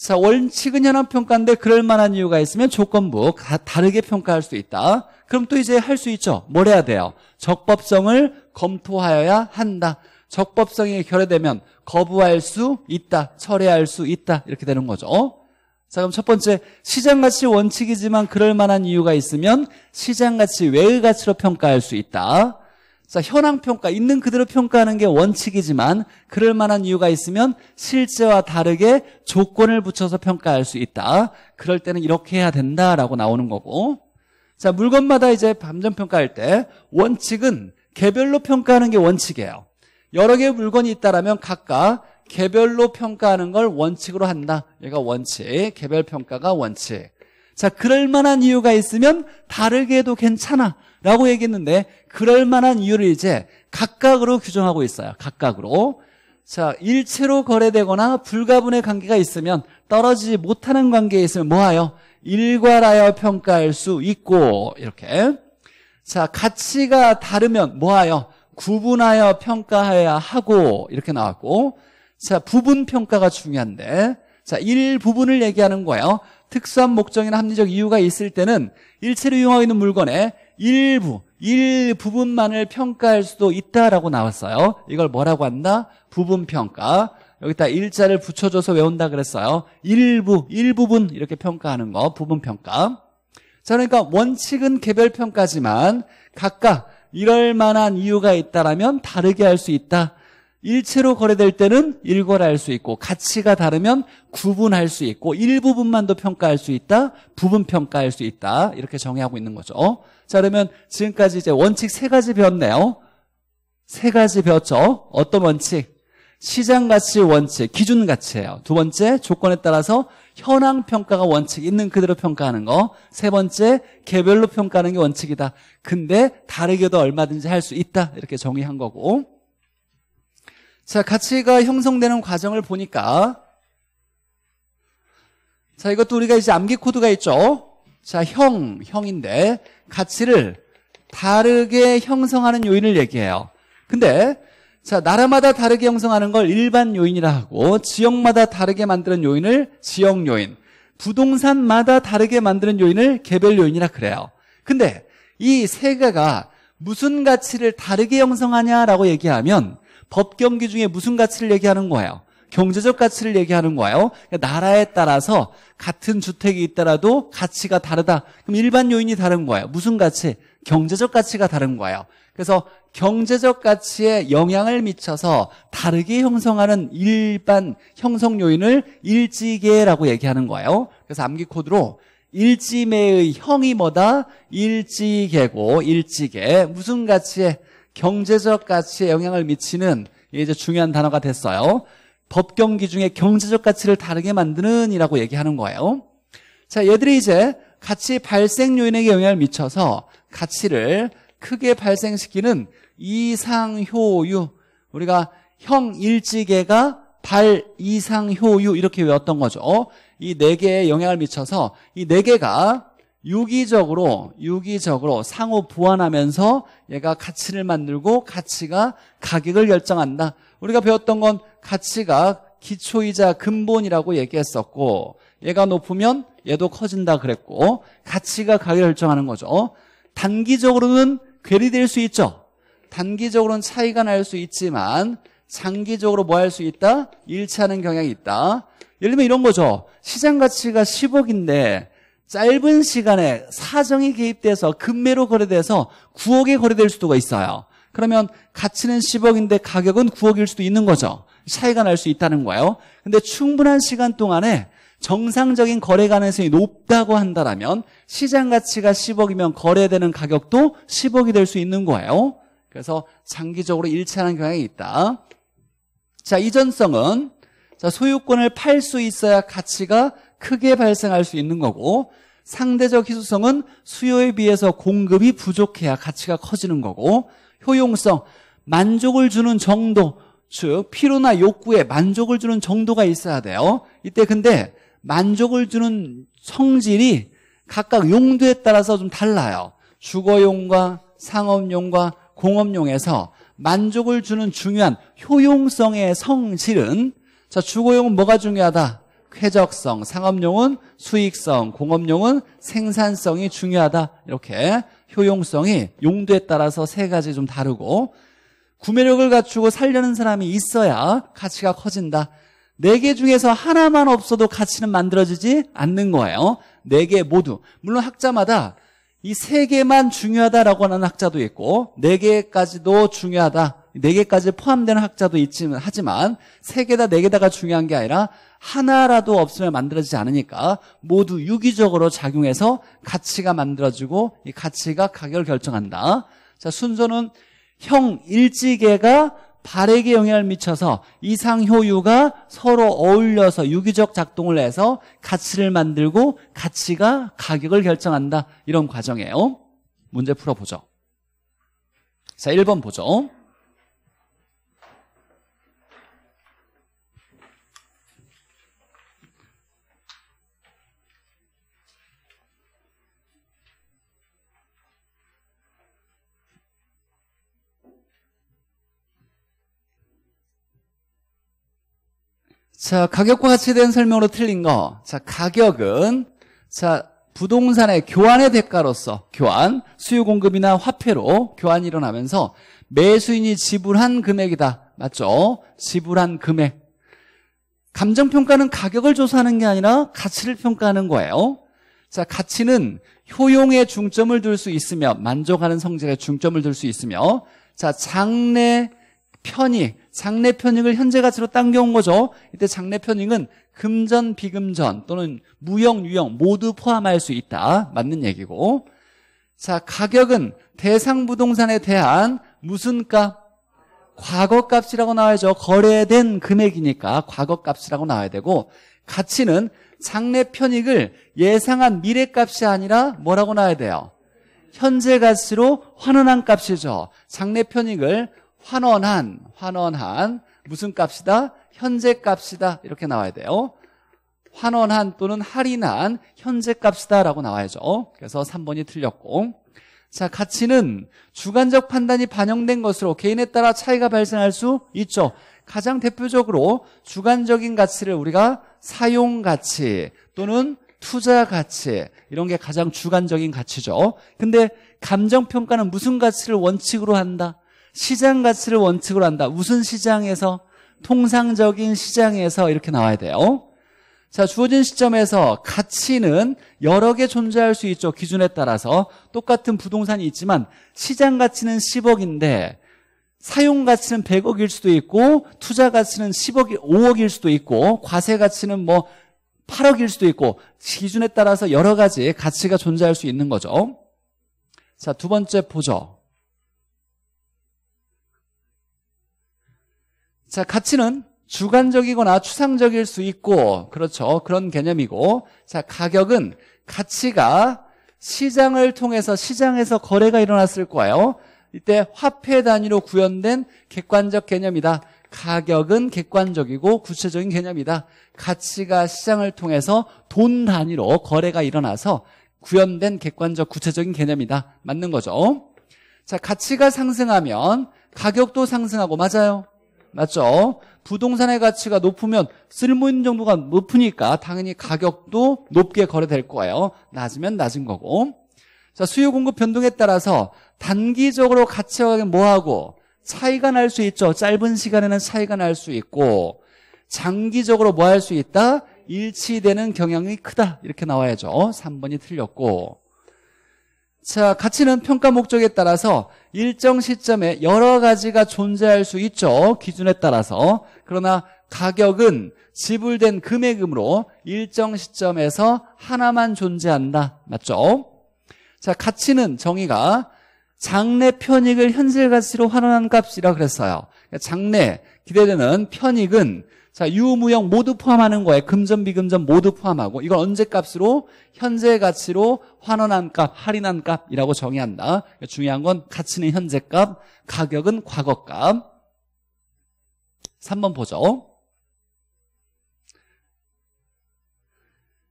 자, 원칙은 현황평가인데 그럴 만한 이유가 있으면 조건부 다, 다르게 평가할 수 있다. 그럼 또 이제 할 수 있죠. 뭘 해야 돼요? 적법성을 검토하여야 한다. 적법성이 결여되면 거부할 수 있다. 철회할 수 있다. 이렇게 되는 거죠. 자, 그럼 첫 번째 시장 가치 원칙이지만 그럴 만한 이유가 있으면 시장 가치 외의 가치로 평가할 수 있다. 자, 현황 평가, 있는 그대로 평가하는 게 원칙이지만 그럴 만한 이유가 있으면 실제와 다르게 조건을 붙여서 평가할 수 있다. 그럴 때는 이렇게 해야 된다라고 나오는 거고. 자, 물건마다 이제 감정 평가할 때 원칙은 개별로 평가하는 게 원칙이에요. 여러 개의 물건이 있다라면 각각 개별로 평가하는 걸 원칙으로 한다. 얘가 원칙, 개별 평가가 원칙. 자, 그럴 만한 이유가 있으면 다르게 해도 괜찮아. 라고 얘기했는데 그럴 만한 이유를 이제 각각으로 규정하고 있어요. 각각으로. 자, 일체로 거래되거나 불가분의 관계가 있으면 떨어지지 못하는 관계에 있으면 뭐하여? 일괄하여 평가할 수 있고 이렇게. 자, 가치가 다르면 뭐하여? 구분하여 평가해야 하고 이렇게 나왔고 자, 부분 평가가 중요한데 자, 일부분을 얘기하는 거예요. 특수한 목적이나 합리적 이유가 있을 때는 일체로 이용하고 있는 물건의 일부 일부분만을 평가할 수도 있다라고 나왔어요. 이걸 뭐라고 한다? 부분평가. 여기다 일자를 붙여줘서 외운다 그랬어요. 일부, 일부분 이렇게 평가하는 거, 부분평가. 자, 그러니까 원칙은 개별평가지만 각각 이럴 만한 이유가 있다라면 다르게 할 수 있다. 일체로 거래될 때는 일괄할 수 있고 가치가 다르면 구분할 수 있고 일부분만 도 평가할 수 있다 부분 평가할 수 있다 이렇게 정의하고 있는 거죠 자 그러면 지금까지 이제 원칙 세 가지 배웠네요 세 가지 배웠죠 어떤 원칙? 시장가치 원칙, 기준가치예요 두 번째 조건에 따라서 현황평가가 원칙 있는 그대로 평가하는 거세 번째 개별로 평가하는 게 원칙이다 근데 다르게도 얼마든지 할 수 있다 이렇게 정의한 거고 자, 가치가 형성되는 과정을 보니까 자, 이것도 우리가 이제 암기 코드가 있죠. 자, 형, 형인데 가치를 다르게 형성하는 요인을 얘기해요. 근데 자, 나라마다 다르게 형성하는 걸 일반 요인이라 하고 지역마다 다르게 만드는 요인을 지역 요인, 부동산마다 다르게 만드는 요인을 개별 요인이라 그래요. 근데 이 세 개가 무슨 가치를 다르게 형성하냐라고 얘기하면 법경기 중에 무슨 가치를 얘기하는 거예요? 경제적 가치를 얘기하는 거예요. 그러니까 나라에 따라서 같은 주택이 있더라도 가치가 다르다. 그럼 일반 요인이 다른 거예요. 무슨 가치? 경제적 가치가 다른 거예요. 그래서 경제적 가치에 영향을 미쳐서 다르게 형성하는 일반 형성 요인을 일지계라고 얘기하는 거예요. 그래서 암기 코드로 일지매의 형이 뭐다? 일지계고 일지계 무슨 가치에 경제적 가치에 영향을 미치는 이제 중요한 단어가 됐어요. 법경기 중에 경제적 가치를 다르게 만드는 이라고 얘기하는 거예요. 자, 얘들이 이제 가치 발생 요인에게 영향을 미쳐서 가치를 크게 발생시키는 이상효유. 우리가 형일지계가 발 이상효유 이렇게 외웠던 거죠. 이 네 개에 영향을 미쳐서 이 네 개가 유기적으로 유기적으로 상호 보완하면서 얘가 가치를 만들고 가치가 가격을 결정한다. 우리가 배웠던 건 가치가 기초이자 근본이라고 얘기했었고 얘가 높으면 얘도 커진다 그랬고 가치가 가격을 결정하는 거죠. 단기적으로는 괴리될 수 있죠. 단기적으로는 차이가 날 수 있지만 장기적으로 뭐 할 수 있다? 일치하는 경향이 있다. 예를 들면 이런 거죠. 시장 가치가 10억인데 짧은 시간에 사정이 개입돼서 금매로 거래돼서 9억에 거래될 수도 있어요. 그러면 가치는 10억인데 가격은 9억일 수도 있는 거죠. 차이가 날 수 있다는 거예요. 근데 충분한 시간 동안에 정상적인 거래 가능성이 높다고 한다면 시장 가치가 10억이면 거래되는 가격도 10억이 될 수 있는 거예요. 그래서 장기적으로 일치하는 경향이 있다. 자, 이전성은 자, 소유권을 팔 수 있어야 가치가 크게 발생할 수 있는 거고 상대적 희소성은 수요에 비해서 공급이 부족해야 가치가 커지는 거고 효용성, 만족을 주는 정도 즉 필요나 욕구에 만족을 주는 정도가 있어야 돼요 이때 근데 만족을 주는 성질이 각각 용도에 따라서 좀 달라요 주거용과 상업용과 공업용에서 만족을 주는 중요한 효용성의 성질은 자 주거용은 뭐가 중요하다? 쾌적성, 상업용은 수익성, 공업용은 생산성이 중요하다. 이렇게 효용성이 용도에 따라서 세 가지 좀 다르고 구매력을 갖추고 살려는 사람이 있어야 가치가 커진다. 네 개 중에서 하나만 없어도 가치는 만들어지지 않는 거예요. 네 개 모두. 물론 학자마다 이 세 개만 중요하다라고 하는 학자도 있고 네 개까지도 중요하다. 네 개까지 포함되는 학자도 있지만 하지만 세 개다 네 개다가 중요한 게 아니라 하나라도 없으면 만들어지지 않으니까 모두 유기적으로 작용해서 가치가 만들어지고 이 가치가 가격을 결정한다. 자, 순서는 형 일지계가 발에게 영향을 미쳐서 이상효유가 서로 어울려서 유기적 작동을 해서 가치를 만들고 가치가 가격을 결정한다. 이런 과정이에요. 문제 풀어보죠. 자, 1번 보죠. 자, 가격과 가치된 설명으로 틀린 거. 자, 가격은 자, 부동산의 교환의 대가로서 교환, 수요 공급이나 화폐로 교환이 일어나면서 매수인이 지불한 금액이다. 맞죠? 지불한 금액. 감정평가는 가격을 조사하는 게 아니라 가치를 평가하는 거예요. 자, 가치는 효용에 중점을 둘 수 있으며 만족하는 성질에 중점을 둘 수 있으며 자, 장래 편익, 장래 편익을 현재 가치로 당겨온 거죠. 이때 장래 편익은 금전, 비금전 또는 무형, 유형 모두 포함할 수 있다. 맞는 얘기고. 자, 가격은 대상 부동산에 대한 무슨 값? 과거값이라고 나와야죠. 거래된 금액이니까 과거값이라고 나와야 되고 가치는 장래 편익을 예상한 미래값이 아니라 뭐라고 나와야 돼요? 현재 가치로 환원한 값이죠. 장래 편익을 환원한, 환원한 무슨 값이다? 현재 값이다. 이렇게 나와야 돼요. 환원한 또는 할인한 현재 값이다 라고 나와야죠. 그래서 3번이 틀렸고. 자, 가치는 주관적 판단이 반영된 것으로 개인에 따라 차이가 발생할 수 있죠. 가장 대표적으로 주관적인 가치를 우리가 사용 가치 또는 투자 가치 이런 게 가장 주관적인 가치죠. 근데 감정평가는 무슨 가치를 원칙으로 한다? 시장 가치를 원칙으로 한다. 무슨 시장에서? 통상적인 시장에서 이렇게 나와야 돼요. 자, 주어진 시점에서 가치는 여러 개 존재할 수 있죠. 기준에 따라서. 똑같은 부동산이 있지만 시장 가치는 10억인데 사용 가치는 100억일 수도 있고 투자 가치는 10억, 5억일 수도 있고 과세 가치는 뭐 8억일 수도 있고 기준에 따라서 여러 가지 가치가 존재할 수 있는 거죠. 자, 두 번째 보죠. 자, 가치는 주관적이거나 추상적일 수 있고 그렇죠. 그런 개념이고 자, 가격은 가치가 시장을 통해서 시장에서 거래가 일어났을 거예요. 이때 화폐 단위로 구현된 객관적 개념이다. 가격은 객관적이고 구체적인 개념이다. 가치가 시장을 통해서 돈 단위로 거래가 일어나서 구현된 객관적 구체적인 개념이다. 맞는 거죠. 자, 가치가 상승하면 가격도 상승하고 맞아요. 맞죠? 부동산의 가치가 높으면 쓸모 있는 정도가 높으니까 당연히 가격도 높게 거래될 거예요. 낮으면 낮은 거고. 자, 수요 공급 변동에 따라서 단기적으로 가치와 뭐하고 차이가 날 수 있죠. 짧은 시간에는 차이가 날 수 있고 장기적으로 뭐할 수 있다? 일치되는 경향이 크다. 이렇게 나와야죠. 3번이 틀렸고. 자, 가치는 평가 목적에 따라서 일정 시점에 여러 가지가 존재할 수 있죠. 기준에 따라서. 그러나 가격은 지불된 금액으로 일정 시점에서 하나만 존재한다. 맞죠? 자, 가치는 정의가 장래 편익을 현실 가치로 환원한 값이라 그랬어요. 장래 기대되는 편익은 자, 유무형 모두 포함하는 거예요. 금전, 비금전 모두 포함하고 이걸 언제 값으로? 현재 가치로 환원한 값, 할인한 값이라고 정의한다. 그러니까 중요한 건 가치는 현재 값, 가격은 과거 값. 3번 보죠.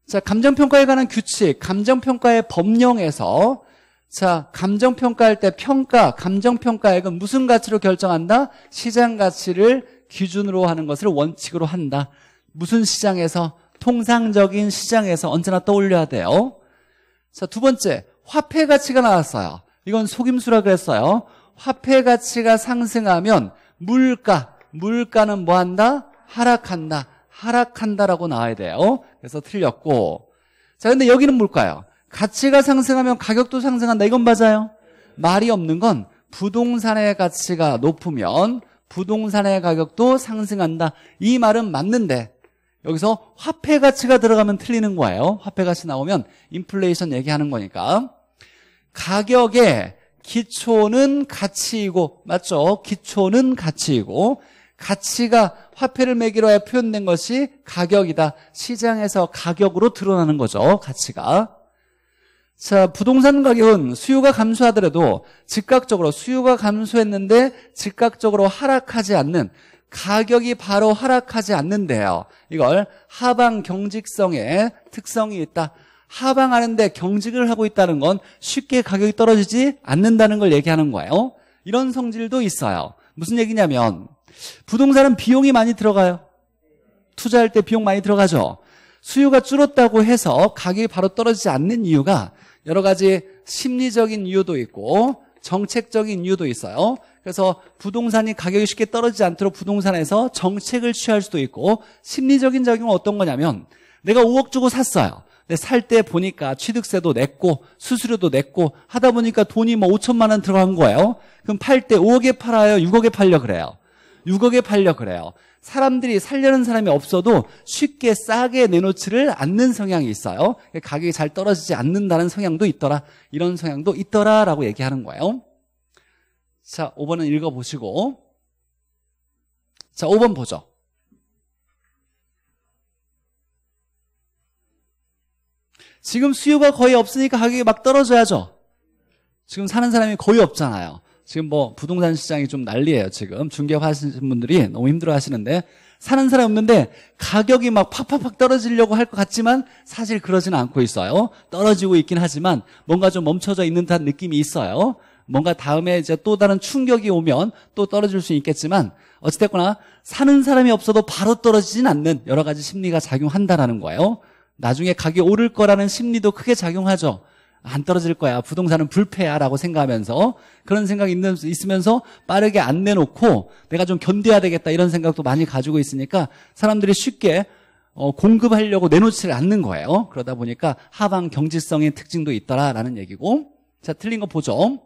자, 감정평가에 관한 규칙, 감정평가의 법령에서 자, 감정평가할 때 평가, 감정평가액은 무슨 가치로 결정한다? 시장 가치를 기준으로 하는 것을 원칙으로 한다. 무슨 시장에서? 통상적인 시장에서 언제나 떠올려야 돼요. 자, 두 번째. 화폐 가치가 나왔어요. 이건 속임수라 그랬어요. 화폐 가치가 상승하면 물가, 물가는 뭐 한다? 하락한다. 하락한다라고 나와야 돼요. 그래서 틀렸고. 자, 근데 여기는 뭘까요? 가치가 상승하면 가격도 상승한다. 이건 맞아요. 말이 없는 건 부동산의 가치가 높으면 부동산의 가격도 상승한다. 이 말은 맞는데 여기서 화폐 가치가 들어가면 틀리는 거예요. 화폐 가치 나오면 인플레이션 얘기하는 거니까. 가격의 기초는 가치이고 맞죠? 기초는 가치이고 가치가 화폐를 매기로 하여 표현된 것이 가격이다. 시장에서 가격으로 드러나는 거죠. 가치가. 자, 부동산 가격은 수요가 감소하더라도 즉각적으로 수요가 감소했는데 즉각적으로 하락하지 않는 가격이 바로 하락하지 않는데요. 이걸 하방 경직성의 특성이 있다. 하방하는데 경직을 하고 있다는 건 쉽게 가격이 떨어지지 않는다는 걸 얘기하는 거예요. 이런 성질도 있어요. 무슨 얘기냐면 부동산은 비용이 많이 들어가요. 투자할 때 비용 많이 들어가죠. 수요가 줄었다고 해서 가격이 바로 떨어지지 않는 이유가 여러 가지 심리적인 이유도 있고 정책적인 이유도 있어요. 그래서 부동산이 가격이 쉽게 떨어지지 않도록 부동산에서 정책을 취할 수도 있고 심리적인 작용은 어떤 거냐면 내가 5억 주고 샀어요. 근살때 보니까 취득세도 냈고 수수료도 냈고 하다 보니까 돈이 뭐 5천만 원 들어간 거예요. 그럼 팔 때 5억에 팔아요? 6억에 팔려 그래요. 6억에 팔려 그래요. 사람들이 살려는 사람이 없어도 쉽게 싸게 내놓지를 않는 성향이 있어요. 가격이 잘 떨어지지 않는다는 성향도 있더라. 이런 성향도 있더라라고 얘기하는 거예요. 자, 5번은 읽어보시고. 자, 5번 보죠. 지금 수요가 거의 없으니까 가격이 막 떨어져야죠. 지금 사는 사람이 거의 없잖아요. 지금 뭐 부동산 시장이 좀 난리예요. 지금 중개업 하시는 분들이 너무 힘들어 하시는데 사는 사람 없는데 가격이 막 팍팍팍 떨어지려고 할 것 같지만 사실 그러지는 않고 있어요. 떨어지고 있긴 하지만 뭔가 좀 멈춰져 있는 듯한 느낌이 있어요. 뭔가 다음에 이제 또 다른 충격이 오면 또 떨어질 수 있겠지만 어찌됐거나 사는 사람이 없어도 바로 떨어지진 않는 여러 가지 심리가 작용한다라는 거예요. 나중에 가격이 오를 거라는 심리도 크게 작용하죠. 안 떨어질 거야. 부동산은 불패야라고 생각하면서 그런 생각이 있으면서 빠르게 안 내놓고 내가 좀 견뎌야 되겠다 이런 생각도 많이 가지고 있으니까 사람들이 쉽게 어, 공급하려고 내놓지를 않는 거예요. 그러다 보니까 하방 경지성의 특징도 있더라라는 얘기고 자 틀린 거 보죠.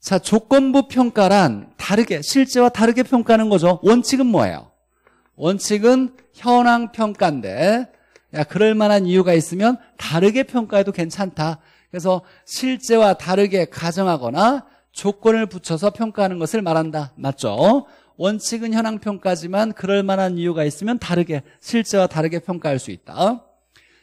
자 조건부 평가란 다르게 실제와 다르게 평가하는 거죠. 원칙은 뭐예요? 원칙은 현황 평가인데 야, 그럴 만한 이유가 있으면 다르게 평가해도 괜찮다. 그래서 실제와 다르게 가정하거나 조건을 붙여서 평가하는 것을 말한다. 맞죠? 원칙은 현황평가지만 그럴 만한 이유가 있으면 다르게 실제와 다르게 평가할 수 있다.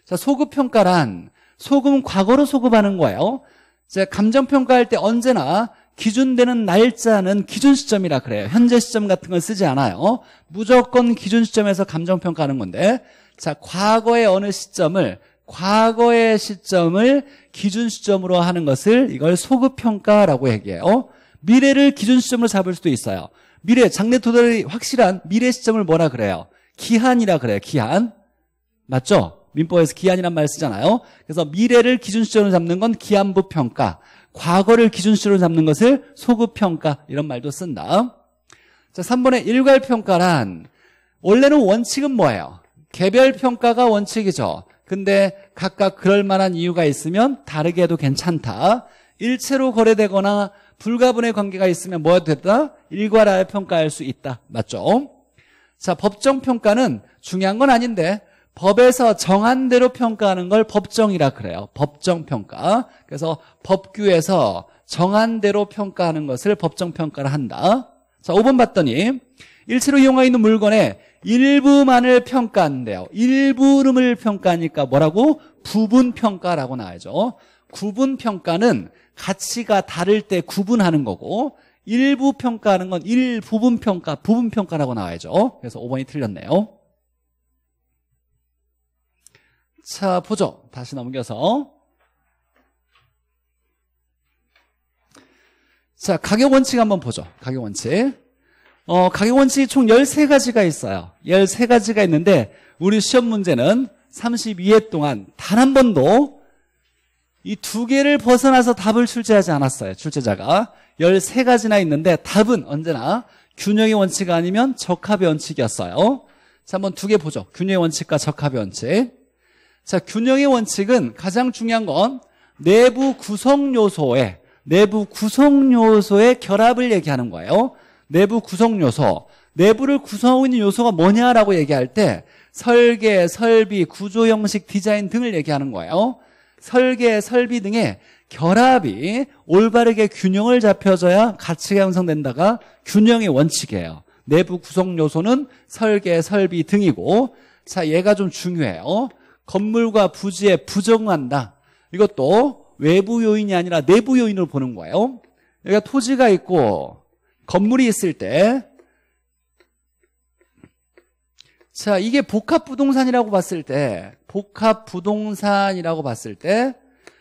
자, 소급 평가란 소금은 과거로 소급하는 거예요. 이제 감정평가할 때 언제나 기준되는 날짜는 기준 시점이라 그래요. 현재 시점 같은 건 쓰지 않아요. 무조건 기준 시점에서 감정평가하는 건데 자 과거의 어느 시점을 과거의 시점을 기준 시점으로 하는 것을 이걸 소급평가라고 얘기해요. 어? 미래를 기준 시점으로 잡을 수도 있어요. 미래, 장래 도달이 확실한 미래 시점을 뭐라 그래요? 기한이라 그래요. 기한. 맞죠? 민법에서 기한이란 말 쓰잖아요. 그래서 미래를 기준 시점으로 잡는 건 기한부 평가. 과거를 기준 시점으로 잡는 것을 소급 평가 이런 말도 쓴다. 자, 3번의 일괄 평가란 원래는 원칙은 뭐예요? 개별 평가가 원칙이죠. 근데 각각 그럴 만한 이유가 있으면 다르게 해도 괜찮다. 일체로 거래되거나 불가분의 관계가 있으면 뭐 해도 됐다? 일괄하여 평가할 수 있다. 맞죠? 자, 법정평가는 중요한 건 아닌데 법에서 정한 대로 평가하는 걸 법정이라 그래요. 법정평가. 그래서 법규에서 정한 대로 평가하는 것을 법정평가를 한다. 자, 5번 봤더니 일체로 이용하여 있는 물건에 일부만을 평가한대요. 일부름을 평가하니까 뭐라고? 부분평가라고 나와야죠. 구분평가는 가치가 다를 때 구분하는 거고 일부 평가하는 건 일부분 평가, 부분 평가라고 나와야죠. 그래서 5번이 틀렸네요. 자, 보죠. 다시 넘겨서. 자, 가격 원칙 한번 보죠. 가격 원칙. 어, 가격 원칙이 총 13가지가 있어요. 13가지가 있는데 우리 시험 문제는 32회 동안 단 한 번도 이 두 개를 벗어나서 답을 출제하지 않았어요. 출제자가 13가지나 있는데 답은 언제나 균형의 원칙 아니면 적합의 원칙이었어요. 자, 한번 두 개 보죠. 균형의 원칙과 적합의 원칙. 자, 균형의 원칙은 가장 중요한 건 내부 구성 요소의 내부 구성 요소의 결합을 얘기하는 거예요. 내부 구성 요소, 내부를 구성하고 있는 요소가 뭐냐라고 얘기할 때 설계, 설비, 구조 형식, 디자인 등을 얘기하는 거예요. 설계, 설비 등의 결합이 올바르게 균형을 잡혀져야 가치가 형성된다가 균형의 원칙이에요. 내부 구성 요소는 설계, 설비 등이고 자 얘가 좀 중요해요. 건물과 부지에 부정한다. 이것도 외부 요인이 아니라 내부 요인으로 보는 거예요. 여기가 토지가 있고 건물이 있을 때. 자, 이게 복합 부동산이라고 봤을 때, 복합 부동산이라고 봤을 때,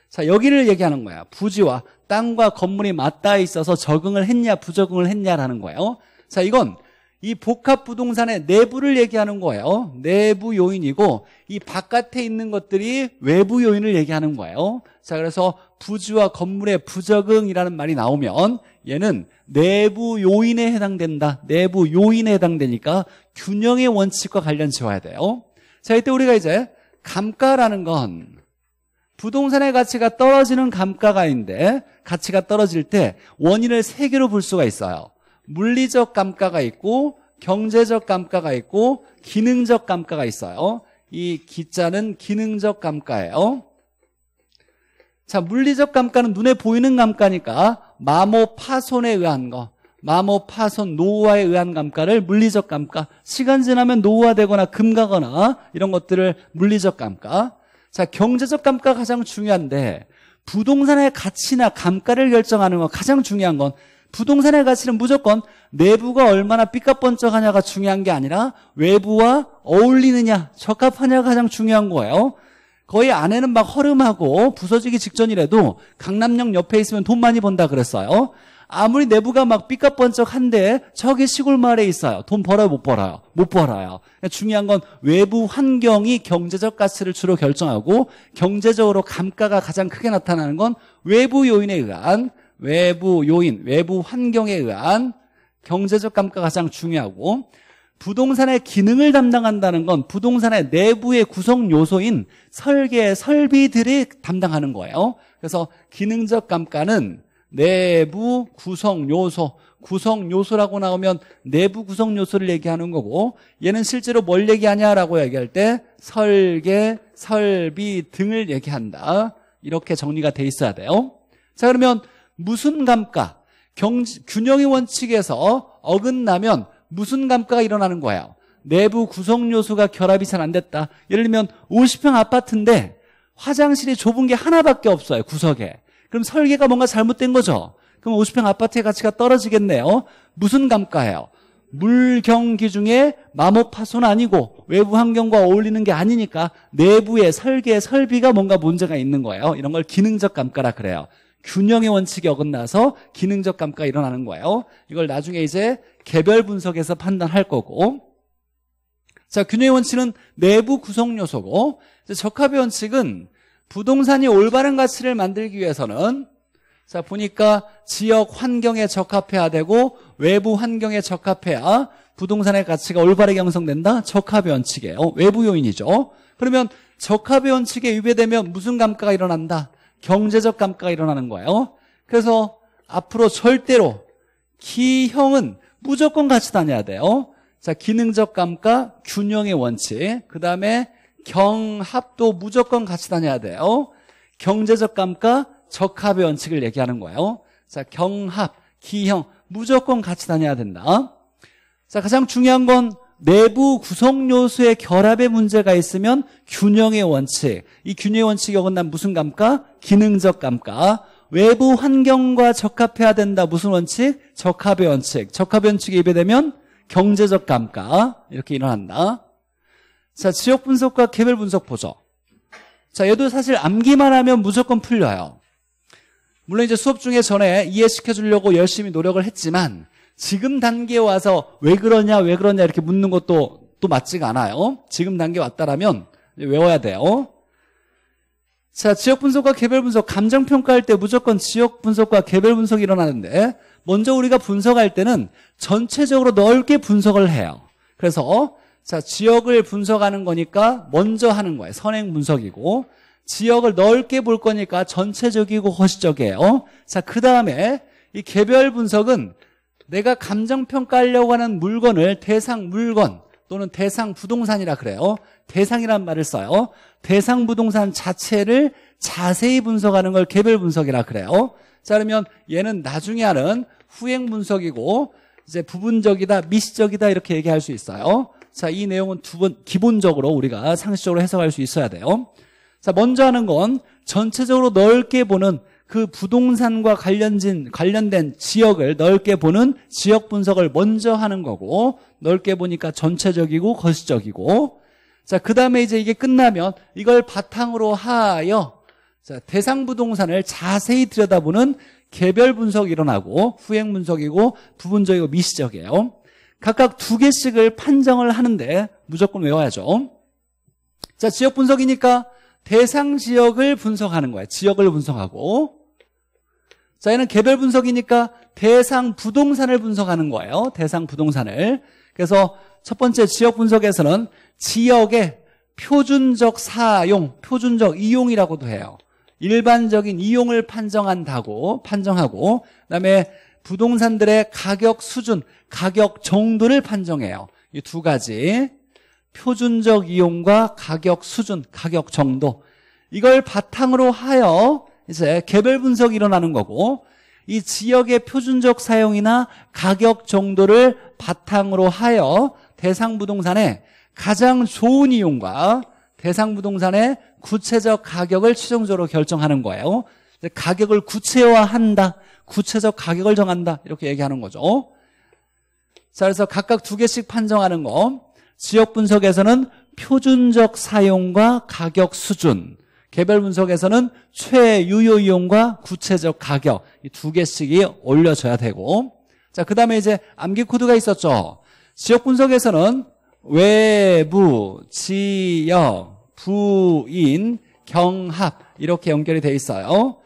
자, 여기를 얘기하는 거야. 부지와 땅과 건물이 맞닿아 있어서 적응을 했냐, 부적응을 했냐라는 거예요. 자, 이건 이 복합 부동산의 내부를 얘기하는 거예요. 내부 요인이고 이 바깥에 있는 것들이 외부 요인을 얘기하는 거예요. 자, 그래서 부지와 건물의 부적응이라는 말이 나오면 얘는 내부 요인에 해당된다. 내부 요인에 해당되니까 균형의 원칙과 관련 지어야 돼요. 자, 이때 우리가 이제 감가라는 건 부동산의 가치가 떨어지는 감가가 아닌데 가치가 떨어질 때 원인을 세 개로 볼 수가 있어요. 물리적 감가가 있고 경제적 감가가 있고 기능적 감가가 있어요. 이 기자는 기능적 감가예요. 자, 물리적 감가는 눈에 보이는 감가니까 마모 파손에 의한 거, 마모 파손 노후화에 의한 감가를 물리적 감가, 시간 지나면 노후화되거나 금가거나 이런 것들을 물리적 감가. 자, 경제적 감가 가장 가 중요한데 부동산의 가치나 감가를 결정하는 건 가장 중요한 건 부동산의 가치는 무조건 내부가 얼마나 삐까뻔쩍하냐가 중요한 게 아니라 외부와 어울리느냐, 적합하냐가 가장 중요한 거예요. 거의 아내는 막 허름하고 부서지기 직전이라도 강남역 옆에 있으면 돈 많이 번다 그랬어요. 아무리 내부가 막 삐까뻔쩍한데 저기 시골 마을에 있어요. 돈 벌어요, 못 벌어요? 못 벌어요. 중요한 건 외부 환경이 경제적 가치를 주로 결정하고 경제적으로 감가가 가장 크게 나타나는 건 외부 요인에 의한 외부 요인, 외부 환경에 의한 경제적 감가가 가장 중요하고 부동산의 기능을 담당한다는 건 부동산의 내부의 구성 요소인 설계, 설비들이 담당하는 거예요. 그래서 기능적 감가는 내부 구성 요소, 구성 요소라고 나오면 내부 구성 요소를 얘기하는 거고 얘는 실제로 뭘 얘기하냐라고 얘기할 때 설계, 설비 등을 얘기한다. 이렇게 정리가 돼 있어야 돼요. 자 그러면 무슨 감가? 경 균형의 원칙에서 어긋나면 무슨 감가가 일어나는 거예요? 내부 구성요소가 결합이 잘 안 됐다. 예를 들면 50평 아파트인데 화장실이 좁은 게 하나밖에 없어요. 구석에. 그럼 설계가 뭔가 잘못된 거죠. 그럼 50평 아파트의 가치가 떨어지겠네요. 무슨 감가예요? 물경기 중에 마모파손 아니고 외부 환경과 어울리는 게 아니니까 내부의 설계, 설비가 뭔가 문제가 있는 거예요. 이런 걸 기능적 감가라 그래요. 균형의 원칙이 어긋나서 기능적 감가가 일어나는 거예요. 이걸 나중에 이제 개별 분석에서 판단할 거고 자 균형의 원칙은 내부 구성 요소고 적합의 원칙은 부동산이 올바른 가치를 만들기 위해서는 자 보니까 지역 환경에 적합해야 되고 외부 환경에 적합해야 부동산의 가치가 올바르게 형성된다 적합의 원칙에요 어, 외부 요인이죠 그러면 적합의 원칙에 위배되면 무슨 감가가 일어난다 경제적 감가가 일어나는 거예요 그래서 앞으로 절대로 기형은 무조건 같이 다녀야 돼요. 어? 자, 기능적 감가, 균형의 원칙. 그 다음에 경합도 무조건 같이 다녀야 돼요. 어? 경제적 감가, 적합의 원칙을 얘기하는 거예요. 자, 경합, 기형, 무조건 같이 다녀야 된다. 어? 자, 가장 중요한 건 내부 구성 요소의 결합에 문제가 있으면 균형의 원칙. 이 균형의 원칙이 어긋난 무슨 감가? 기능적 감가. 외부 환경과 적합해야 된다. 무슨 원칙? 적합의 원칙. 적합의 원칙에 입에되면 경제적 감가 이렇게 일어난다. 자, 지역 분석과 개별 분석 보죠. 자, 얘도 사실 암기만 하면 무조건 풀려요. 물론 이제 수업 중에 전에 이해시켜 주려고 열심히 노력을 했지만 지금 단계에 와서 왜 그러냐 왜 그러냐 이렇게 묻는 것도 또 맞지가 않아요. 지금 단계 왔다라면 외워야 돼요. 자, 지역 분석과 개별 분석, 감정 평가할 때 무조건 지역 분석과 개별 분석이 일어나는데 먼저 우리가 분석할 때는 전체적으로 넓게 분석을 해요. 그래서 자, 지역을 분석하는 거니까 먼저 하는 거예요. 선행 분석이고 지역을 넓게 볼 거니까 전체적이고 허시적이에요. 자, 그다음에 이 개별 분석은 내가 감정 평가하려고 하는 물건을 대상 물건 또는 대상 부동산이라 그래요. 대상이란 말을 써요. 대상 부동산 자체를 자세히 분석하는 걸 개별 분석이라 그래요. 자 그러면 얘는 나중에 하는 후행 분석이고 이제 부분적이다, 미시적이다 이렇게 얘기할 수 있어요. 자, 이 내용은 두 번 기본적으로 우리가 상식적으로 해석할 수 있어야 돼요. 자, 먼저 하는 건 전체적으로 넓게 보는 그 부동산과 관련진 관련된 지역을 넓게 보는 지역 분석을 먼저 하는 거고 넓게 보니까 전체적이고 거시적이고 자, 그 다음에 이제 이게 끝나면 이걸 바탕으로 하여 자, 대상 부동산을 자세히 들여다보는 개별 분석이 일어나고 후행 분석이고 부분적이고 미시적이에요. 각각 두 개씩을 판정을 하는데 무조건 외워야죠. 자, 지역 분석이니까 대상 지역을 분석하는 거예요 지역을 분석하고. 자, 얘는 개별 분석이니까 대상 부동산을 분석하는 거예요. 대상 부동산을. 그래서 첫 번째 지역 분석에서는 지역의 표준적 사용, 표준적 이용이라고도 해요. 일반적인 이용을 판정한다고 판정하고 그다음에 부동산들의 가격 수준, 가격 정도를 판정해요. 이 두 가지 표준적 이용과 가격 수준, 가격 정도 이걸 바탕으로 하여 이제 개별 분석이 일어나는 거고 이 지역의 표준적 사용이나 가격 정도를 바탕으로 하여 대상 부동산에 가장 좋은 이용과 대상 부동산의 구체적 가격을 최종적으로 결정하는 거예요. 가격을 구체화한다. 구체적 가격을 정한다. 이렇게 얘기하는 거죠. 자, 그래서 각각 두 개씩 판정하는 거. 지역 분석에서는 표준적 사용과 가격 수준. 개별 분석에서는 최유효 이용과 구체적 가격. 이 두 개씩이 올려져야 되고. 자, 그 다음에 이제 암기 코드가 있었죠. 지역 분석에서는 외부, 지역, 부인, 경합 이렇게 연결이 돼 있어요.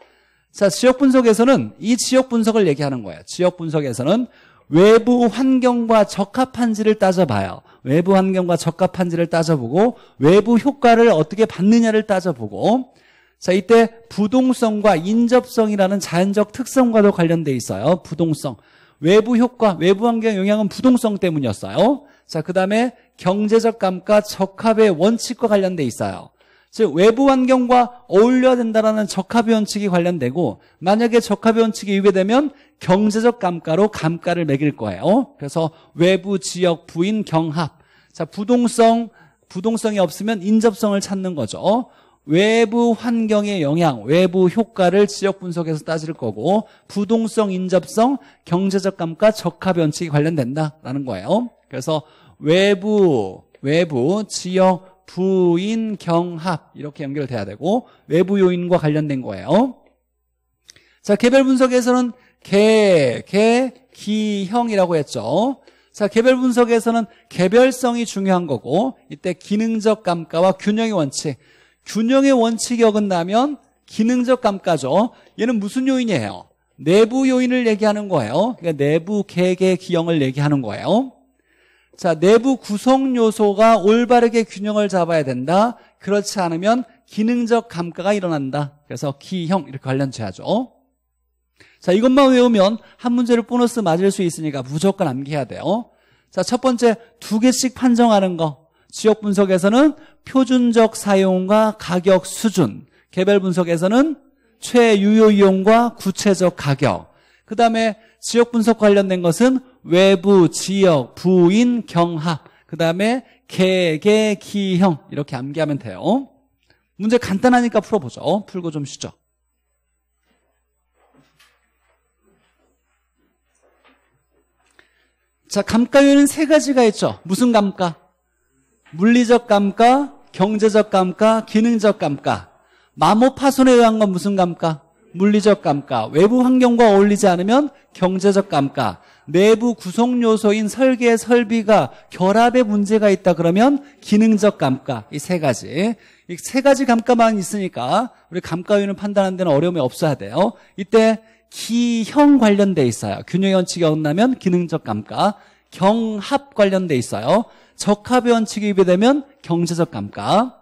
자, 지역 분석에서는 이 지역 분석을 얘기하는 거예요. 지역 분석에서는 외부 환경과 적합한지를 따져봐요. 외부 환경과 적합한지를 따져보고 외부 효과를 어떻게 받느냐를 따져보고 자 이때 부동성과 인접성이라는 자연적 특성과도 관련돼 있어요. 부동성. 외부 효과, 외부 환경 영향은 부동성 때문이었어요. 자, 그 다음에 경제적 감가적합의 원칙과 관련돼 있어요. 즉 외부 환경과 어울려야 된다라는 적합의 원칙이 관련되고 만약에 적합의 원칙이 위배되면 경제적 감가로 감가를 매길 거예요. 그래서 외부 지역 부인 경합. 자, 부동성 부동성이 없으면 인접성을 찾는 거죠. 외부 환경의 영향, 외부 효과를 지역 분석에서 따질 거고 부동성, 인접성, 경제적 감가, 적합 원칙이 관련된다라는 거예요. 그래서 외부, 외부, 지역, 부인, 경합 이렇게 연결돼야 되고 외부 요인과 관련된 거예요. 자, 개별 분석에서는 개, 개, 기형이라고 했죠. 자, 개별 분석에서는 개별성이 중요한 거고 이때 기능적 감가와 균형의 원칙. 균형의 원칙이 어긋나면 기능적 감가죠. 얘는 무슨 요인이에요? 내부 요인을 얘기하는 거예요. 그러니까 내부 개개 기형을 얘기하는 거예요. 자, 내부 구성 요소가 올바르게 균형을 잡아야 된다. 그렇지 않으면 기능적 감가가 일어난다. 그래서 기형 이렇게 관련지야죠 자, 이것만 외우면 한 문제를 보너스 맞을 수 있으니까 무조건 암기해야 돼요. 자, 첫 번째 두 개씩 판정하는 거. 지역 분석에서는 표준적 사용과 가격 수준. 개별 분석에서는 최유효 이용과 구체적 가격. 그다음에 지역 분석 관련된 것은 외부, 지역, 부인, 경합 그 다음에 개개, 기형 이렇게 암기하면 돼요 문제 간단하니까 풀어보죠 풀고 좀 쉬죠 자 감가율은 세 가지가 있죠 무슨 감가? 물리적 감가, 경제적 감가, 기능적 감가 마모 파손에 의한 건 무슨 감가? 물리적 감가 외부 환경과 어울리지 않으면 경제적 감가 내부 구성 요소인 설계, 설비가 결합에 문제가 있다 그러면 기능적 감가 이 세 가지 이 세 가지 감가만 있으니까 우리 감가위는 판단하는 데는 어려움이 없어야 돼요. 이때 기형 관련돼 있어요. 균형 원칙이 어긋나면 기능적 감가, 경합 관련돼 있어요. 적합 의 원칙이 위배되면 경제적 감가.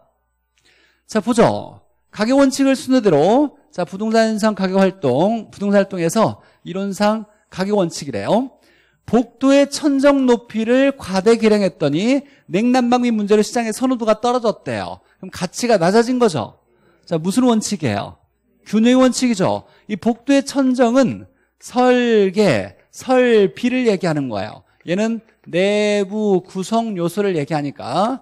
자 보죠. 가격 원칙을 순서대로 자 부동산상 가격 활동, 부동산 활동에서 이론상 가격 원칙이래요. 복도의 천정 높이를 과대 기량했더니 냉난방비 문제로 시장의 선호도가 떨어졌대요. 그럼 가치가 낮아진 거죠. 자, 무슨 원칙이에요? 균형의 원칙이죠. 이 복도의 천정은 설계, 설비를 얘기하는 거예요. 얘는 내부 구성 요소를 얘기하니까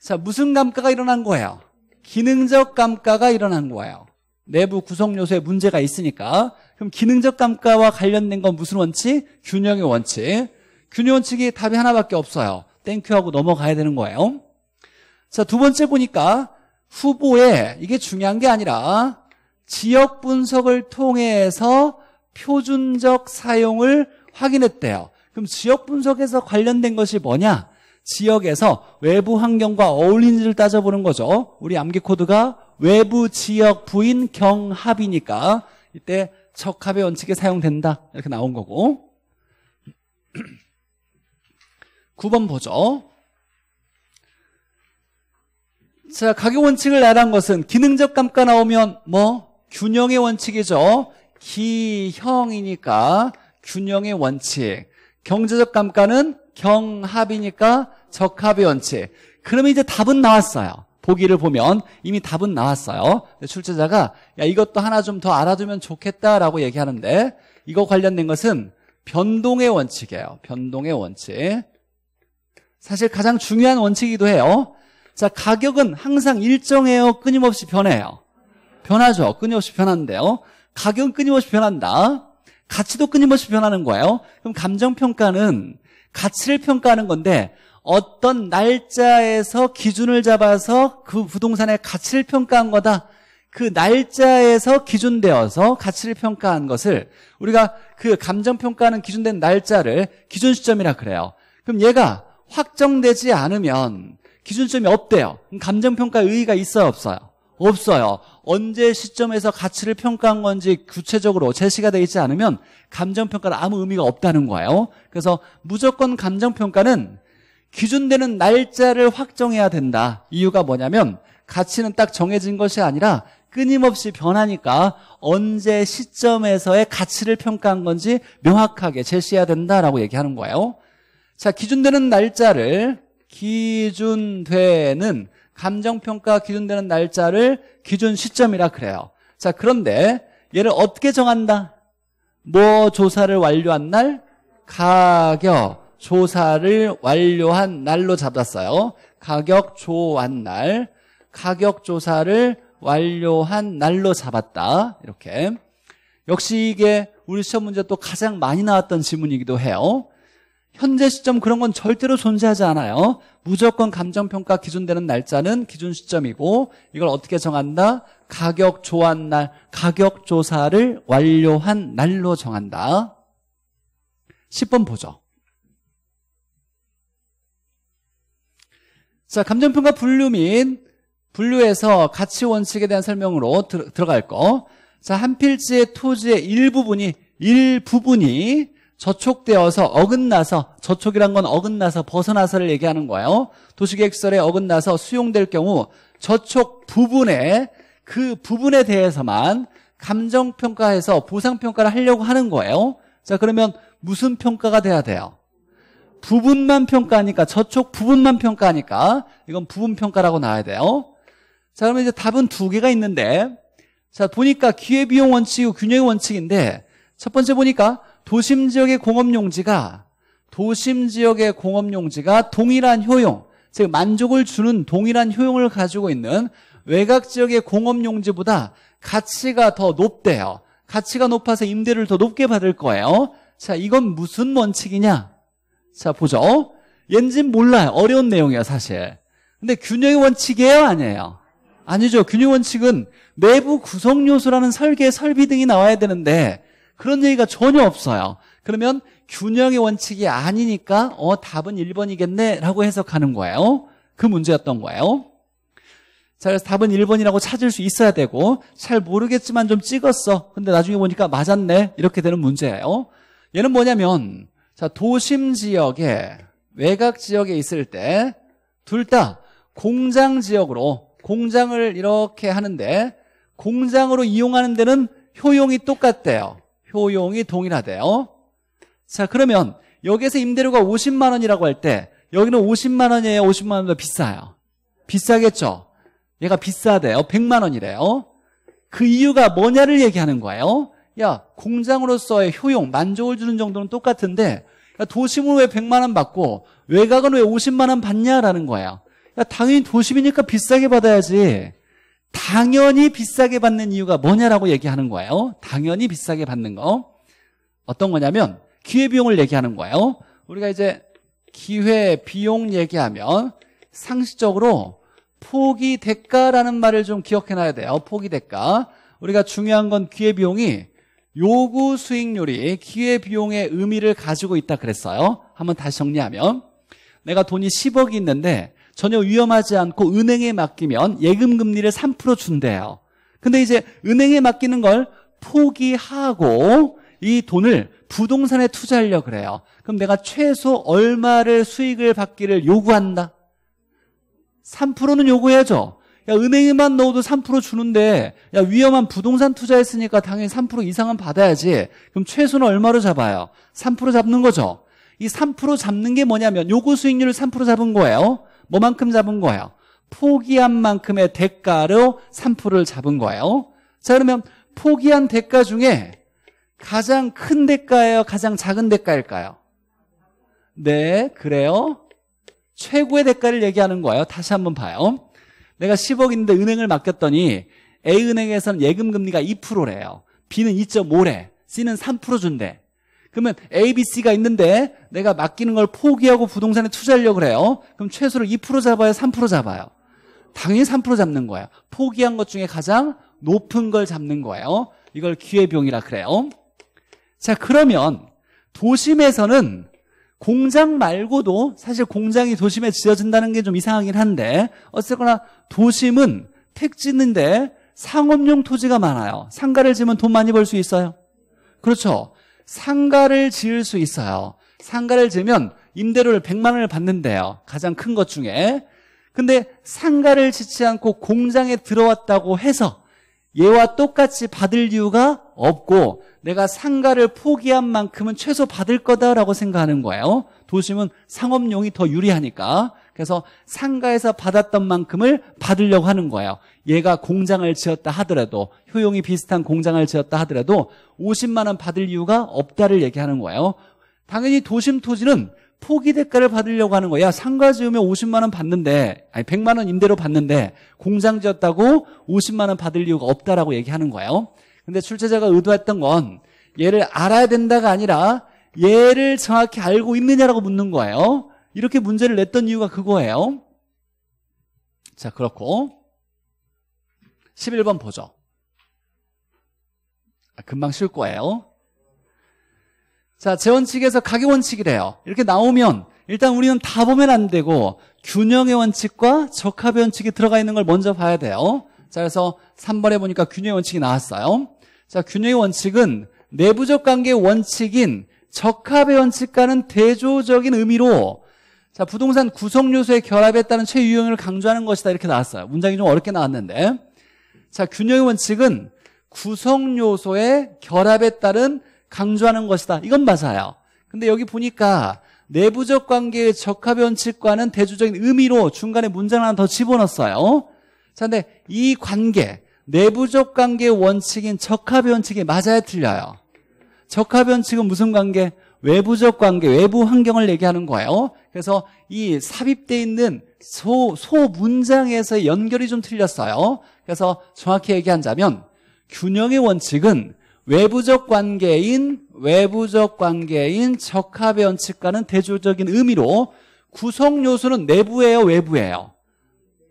자, 무슨 감가가 일어난 거예요? 기능적 감가가 일어난 거예요. 내부 구성 요소에 문제가 있으니까 그럼 기능적 감가와 관련된 건 무슨 원칙? 균형의 원칙 균형 원칙이 답이 하나밖에 없어요 땡큐하고 넘어가야 되는 거예요 자 두 번째 보니까 후보에 이게 중요한 게 아니라 지역 분석을 통해서 표준적 사용을 확인했대요 그럼 지역 분석에서 관련된 것이 뭐냐 지역에서 외부 환경과 어울리는지를 따져보는 거죠 우리 암기 코드가 외부 지역 부인 경합이니까 이때 적합의 원칙에 사용된다 이렇게 나온 거고 9번 보죠 자 가격 원칙을 나란 것은 기능적 감가 나오면 뭐 균형의 원칙이죠 기형이니까 균형의 원칙 경제적 감가는 경합이니까 적합의 원칙 그러면 이제 답은 나왔어요 보기를 보면 이미 답은 나왔어요. 출제자가 야 이것도 하나 좀 더 알아두면 좋겠다라고 얘기하는데 이거 관련된 것은 변동의 원칙이에요. 변동의 원칙. 사실 가장 중요한 원칙이기도 해요. 자, 가격은 항상 일정해요. 끊임없이 변해요. 변하죠. 끊임없이 변한데요. 가격은 끊임없이 변한다. 가치도 끊임없이 변하는 거예요. 그럼 감정평가는 가치를 평가하는 건데 어떤 날짜에서 기준을 잡아서 그 부동산의 가치를 평가한 거다. 그 날짜에서 기준되어서 가치를 평가한 것을 우리가 그감정평가는 기준된 날짜를 기준 시점이라 그래요. 그럼 얘가 확정되지 않으면 기준 점이 없대요. 감정평가의 의의가 있어요, 없어요? 없어요. 언제 시점에서 가치를 평가한 건지 구체적으로 제시가 되어 있지 않으면 감정평가는 아무 의미가 없다는 거예요. 그래서 무조건 감정평가는 기준되는 날짜를 확정해야 된다. 이유가 뭐냐면 가치는 딱 정해진 것이 아니라 끊임없이 변하니까 언제 시점에서의 가치를 평가한 건지 명확하게 제시해야 된다라고 얘기하는 거예요. 자, 기준되는 날짜를 기준되는 감정평가 기준되는 날짜를 기준 시점이라 그래요. 자, 그런데 얘를 어떻게 정한다? 뭐 조사를 완료한 날 가격 조사를 완료한 날로 잡았어요. 가격 조한 날. 가격 조사를 완료한 날로 잡았다. 이렇게. 역시 이게 우리 시험 문제 또 가장 많이 나왔던 지문이기도 해요. 현재 시점 그런 건 절대로 존재하지 않아요. 무조건 감정평가 기준되는 날짜는 기준 시점이고 이걸 어떻게 정한다? 가격 조한 날, 가격 조사를 완료한 날로 정한다. 10번 보죠. 자, 감정평가 분류 및 분류에서 가치 원칙에 대한 설명으로 들, 들어갈 거. 자, 한 필지의 토지의 일부분이 일부분이 저촉되어서 어긋나서 저촉이란 건 어긋나서 벗어나서를 얘기하는 거예요. 도시계획설에 어긋나서 수용될 경우 저촉 부분에 그 부분에 대해서만 감정평가해서 보상평가를 하려고 하는 거예요. 자 그러면 무슨 평가가 돼야 돼요? 부분만 평가하니까 저쪽 부분만 평가하니까 이건 부분 평가라고 나와야 돼요. 자 그러면 이제 답은 두 개가 있는데 자 보니까 기회비용 원칙이고 균형의 원칙인데 첫 번째 보니까 도심 지역의 공업용지가 도심 지역의 공업용지가 동일한 효용 즉 만족을 주는 동일한 효용을 가지고 있는 외곽 지역의 공업용지보다 가치가 더 높대요. 가치가 높아서 임대를 더 높게 받을 거예요. 자 이건 무슨 원칙이냐? 자, 보죠. 어? 진 몰라요. 어려운 내용이야, 사실. 근데 균형의 원칙이에요? 아니에요? 아니죠. 균형 원칙은 내부 구성 요소라는 설계, 설비 등이 나와야 되는데 그런 얘기가 전혀 없어요. 그러면 균형의 원칙이 아니니까 어 답은 1번이겠네 라고 해석하는 거예요. 그 문제였던 거예요. 자, 그래서 답은 1번이라고 찾을 수 있어야 되고 잘 모르겠지만 좀 찍었어. 근데 나중에 보니까 맞았네. 이렇게 되는 문제예요. 얘는 뭐냐면 자, 도심 지역에 외곽 지역에 있을 때 둘 다 공장 지역으로 공장을 이렇게 하는데 공장으로 이용하는 데는 효용이 똑같대요. 효용이 동일하대요. 자, 그러면 여기에서 임대료가 50만 원이라고 할 때 여기는 50만 원이에요. 50만 원보다 비싸요. 비싸겠죠? 얘가 비싸대요. 100만 원이래요. 그 이유가 뭐냐를 얘기하는 거예요. 야, 공장으로서의 효용, 만족을 주는 정도는 똑같은데 야, 그러니까 도심은 왜 100만 원 받고 외곽은 왜 50만 원 받냐라는 거야. 야, 그러니까 당연히 도심이니까 비싸게 받아야지. 당연히 비싸게 받는 이유가 뭐냐라고 얘기하는 거예요. 당연히 비싸게 받는 거. 어떤 거냐면 기회비용을 얘기하는 거예요. 우리가 이제 기회비용 얘기하면 상식적으로 포기 대가라는 말을 좀 기억해놔야 돼요. 포기 대가. 우리가 중요한 건 기회비용이 요구 수익률이 기회비용의 의미를 가지고 있다 그랬어요. 한번 다시 정리하면 내가 돈이 10억이 있는데 전혀 위험하지 않고 은행에 맡기면 예금 금리를 3% 준대요. 근데 이제 은행에 맡기는 걸 포기하고 이 돈을 부동산에 투자하려 그래요. 그럼 내가 최소 얼마를 수익을 받기를 요구한다. 3%는 요구해야죠. 야, 은행에만 넣어도 3% 주는데, 야, 위험한 부동산 투자했으니까 당연히 3% 이상은 받아야지. 그럼 최소는 얼마로 잡아요? 3% 잡는 거죠. 이 3% 잡는 게 뭐냐면, 요구 수익률을 3% 잡은 거예요. 뭐만큼 잡은 거예요? 포기한 만큼의 대가로 3%를 잡은 거예요. 자, 그러면 포기한 대가 중에 가장 큰 대가예요? 가장 작은 대가일까요? 네, 그래요. 최고의 대가를 얘기하는 거예요. 다시 한번 봐요. 내가 10억인데 은행을 맡겼더니 A은행에서는 예금 금리가 2%래요. B는 2.5래. C는 3% 준대. 그러면 A, B, C가 있는데 내가 맡기는 걸 포기하고 부동산에 투자하려고 그래요 그럼 최소를2% 잡아요? 3% 잡아요? 당연히 3% 잡는 거예요. 포기한 것 중에 가장 높은 걸 잡는 거예요. 이걸 기회비용이라 그래요. 자, 그러면 도심에서는 공장 말고도 사실 공장이 도심에 지어진다는 게 좀 이상하긴 한데 어쨌거나 도심은 택지인데 상업용 토지가 많아요. 상가를 지으면 돈 많이 벌 수 있어요. 그렇죠. 상가를 지을 수 있어요. 상가를 지으면 임대료를 100만 원을 받는데요. 가장 큰 것 중에. 근데 상가를 짓지 않고 공장에 들어왔다고 해서 얘와 똑같이 받을 이유가 없고 내가 상가를 포기한 만큼은 최소 받을 거다라고 생각하는 거예요. 도심은 상업용이 더 유리하니까. 그래서 상가에서 받았던 만큼을 받으려고 하는 거예요. 얘가 공장을 지었다 하더라도 효용이 비슷한 공장을 지었다 하더라도 50만 원 받을 이유가 없다를 얘기하는 거예요. 당연히 도심 토지는 포기 대가를 받으려고 하는 거야. 상가 지으면 50만 원 받는데 아니 100만 원 임대로 받는데 공장 지었다고 50만 원 받을 이유가 없다라고 얘기하는 거예요. 근데 출제자가 의도했던 건 얘를 알아야 된다가 아니라 얘를 정확히 알고 있느냐라고 묻는 거예요. 이렇게 문제를 냈던 이유가 그거예요. 자, 그렇고 11번 보죠. 아, 금방 쉴 거예요. 자, 재원 칙에서 가격 원칙이래요. 이렇게 나오면 일단 우리는 다 보면 안 되고 균형의 원칙과 적합의 원칙이 들어가 있는 걸 먼저 봐야 돼요. 자, 그래서 3번에 보니까 균형의 원칙이 나왔어요. 자, 균형의 원칙은 내부적 관계 원칙인 적합의 원칙과는 대조적인 의미로 자, 부동산 구성 요소의 결합에 따른 최유형을 강조하는 것이다 이렇게 나왔어요. 문장이 좀 어렵게 나왔는데. 자, 균형의 원칙은 구성 요소의 결합에 따른 강조하는 것이다. 이건 맞아요. 근데 여기 보니까 내부적 관계의 적합 원칙과는 대조적인 의미로 중간에 문장 하나 더 집어넣었어요. 자, 근데 이 관계, 내부적 관계의 원칙인 적합 원칙이 맞아야 틀려요. 적합 원칙은 무슨 관계? 외부적 관계, 외부 환경을 얘기하는 거예요. 그래서 이삽입되어 있는 소, 소 문장에서의 연결이 좀 틀렸어요. 그래서 정확히 얘기한다면 균형의 원칙은 외부적 관계인 외부적 관계인 적합의 원칙과는 대조적인 의미로 구성 요소는 내부예요, 외부예요.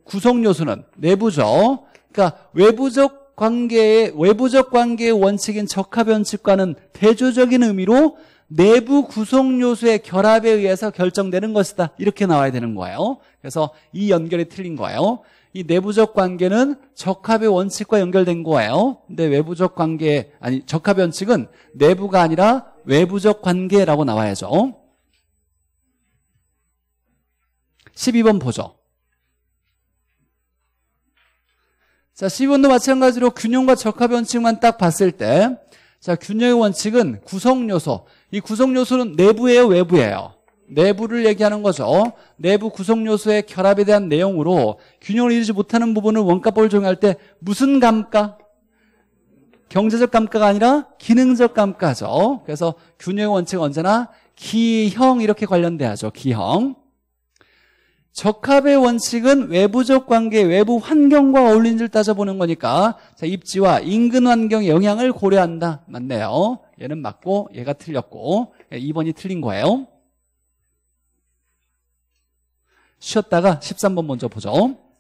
구성 요소는 내부죠. 그러니까 외부적 관계의 외부적 관계의 원칙인 적합 원칙과는 대조적인 의미로 내부 구성 요소의 결합에 의해서 결정되는 것이다. 이렇게 나와야 되는 거예요. 그래서 이 연결이 틀린 거예요. 이 내부적 관계는 적합의 원칙과 연결된 거예요. 근데 외부적 관계 아니 적합의 원칙은 내부가 아니라 외부적 관계라고 나와야죠. 12번 보죠. 자, 12번도 마찬가지로 균형과 적합 의 원칙만 딱 봤을 때 자, 균형의 원칙은 구성 요소. 이 구성 요소는 내부예요, 외부예요? 내부를 얘기하는 거죠. 어? 내부 구성 요소의 결합에 대한 내용으로 균형을 이루지 못하는 부분을 원가법을 적용할 때 무슨 감가? 경제적 감가가 아니라 기능적 감가죠. 어? 그래서 균형의 원칙은 언제나 기형 이렇게 관련돼야죠. 기형. 적합의 원칙은 외부적 관계, 외부 환경과 어울리는지를 따져보는 거니까 자, 입지와 인근 환경의 영향을 고려한다. 맞네요. 얘는 맞고 얘가 틀렸고 2번이 예, 틀린 거예요. 쉬었다가 13번 먼저 보죠.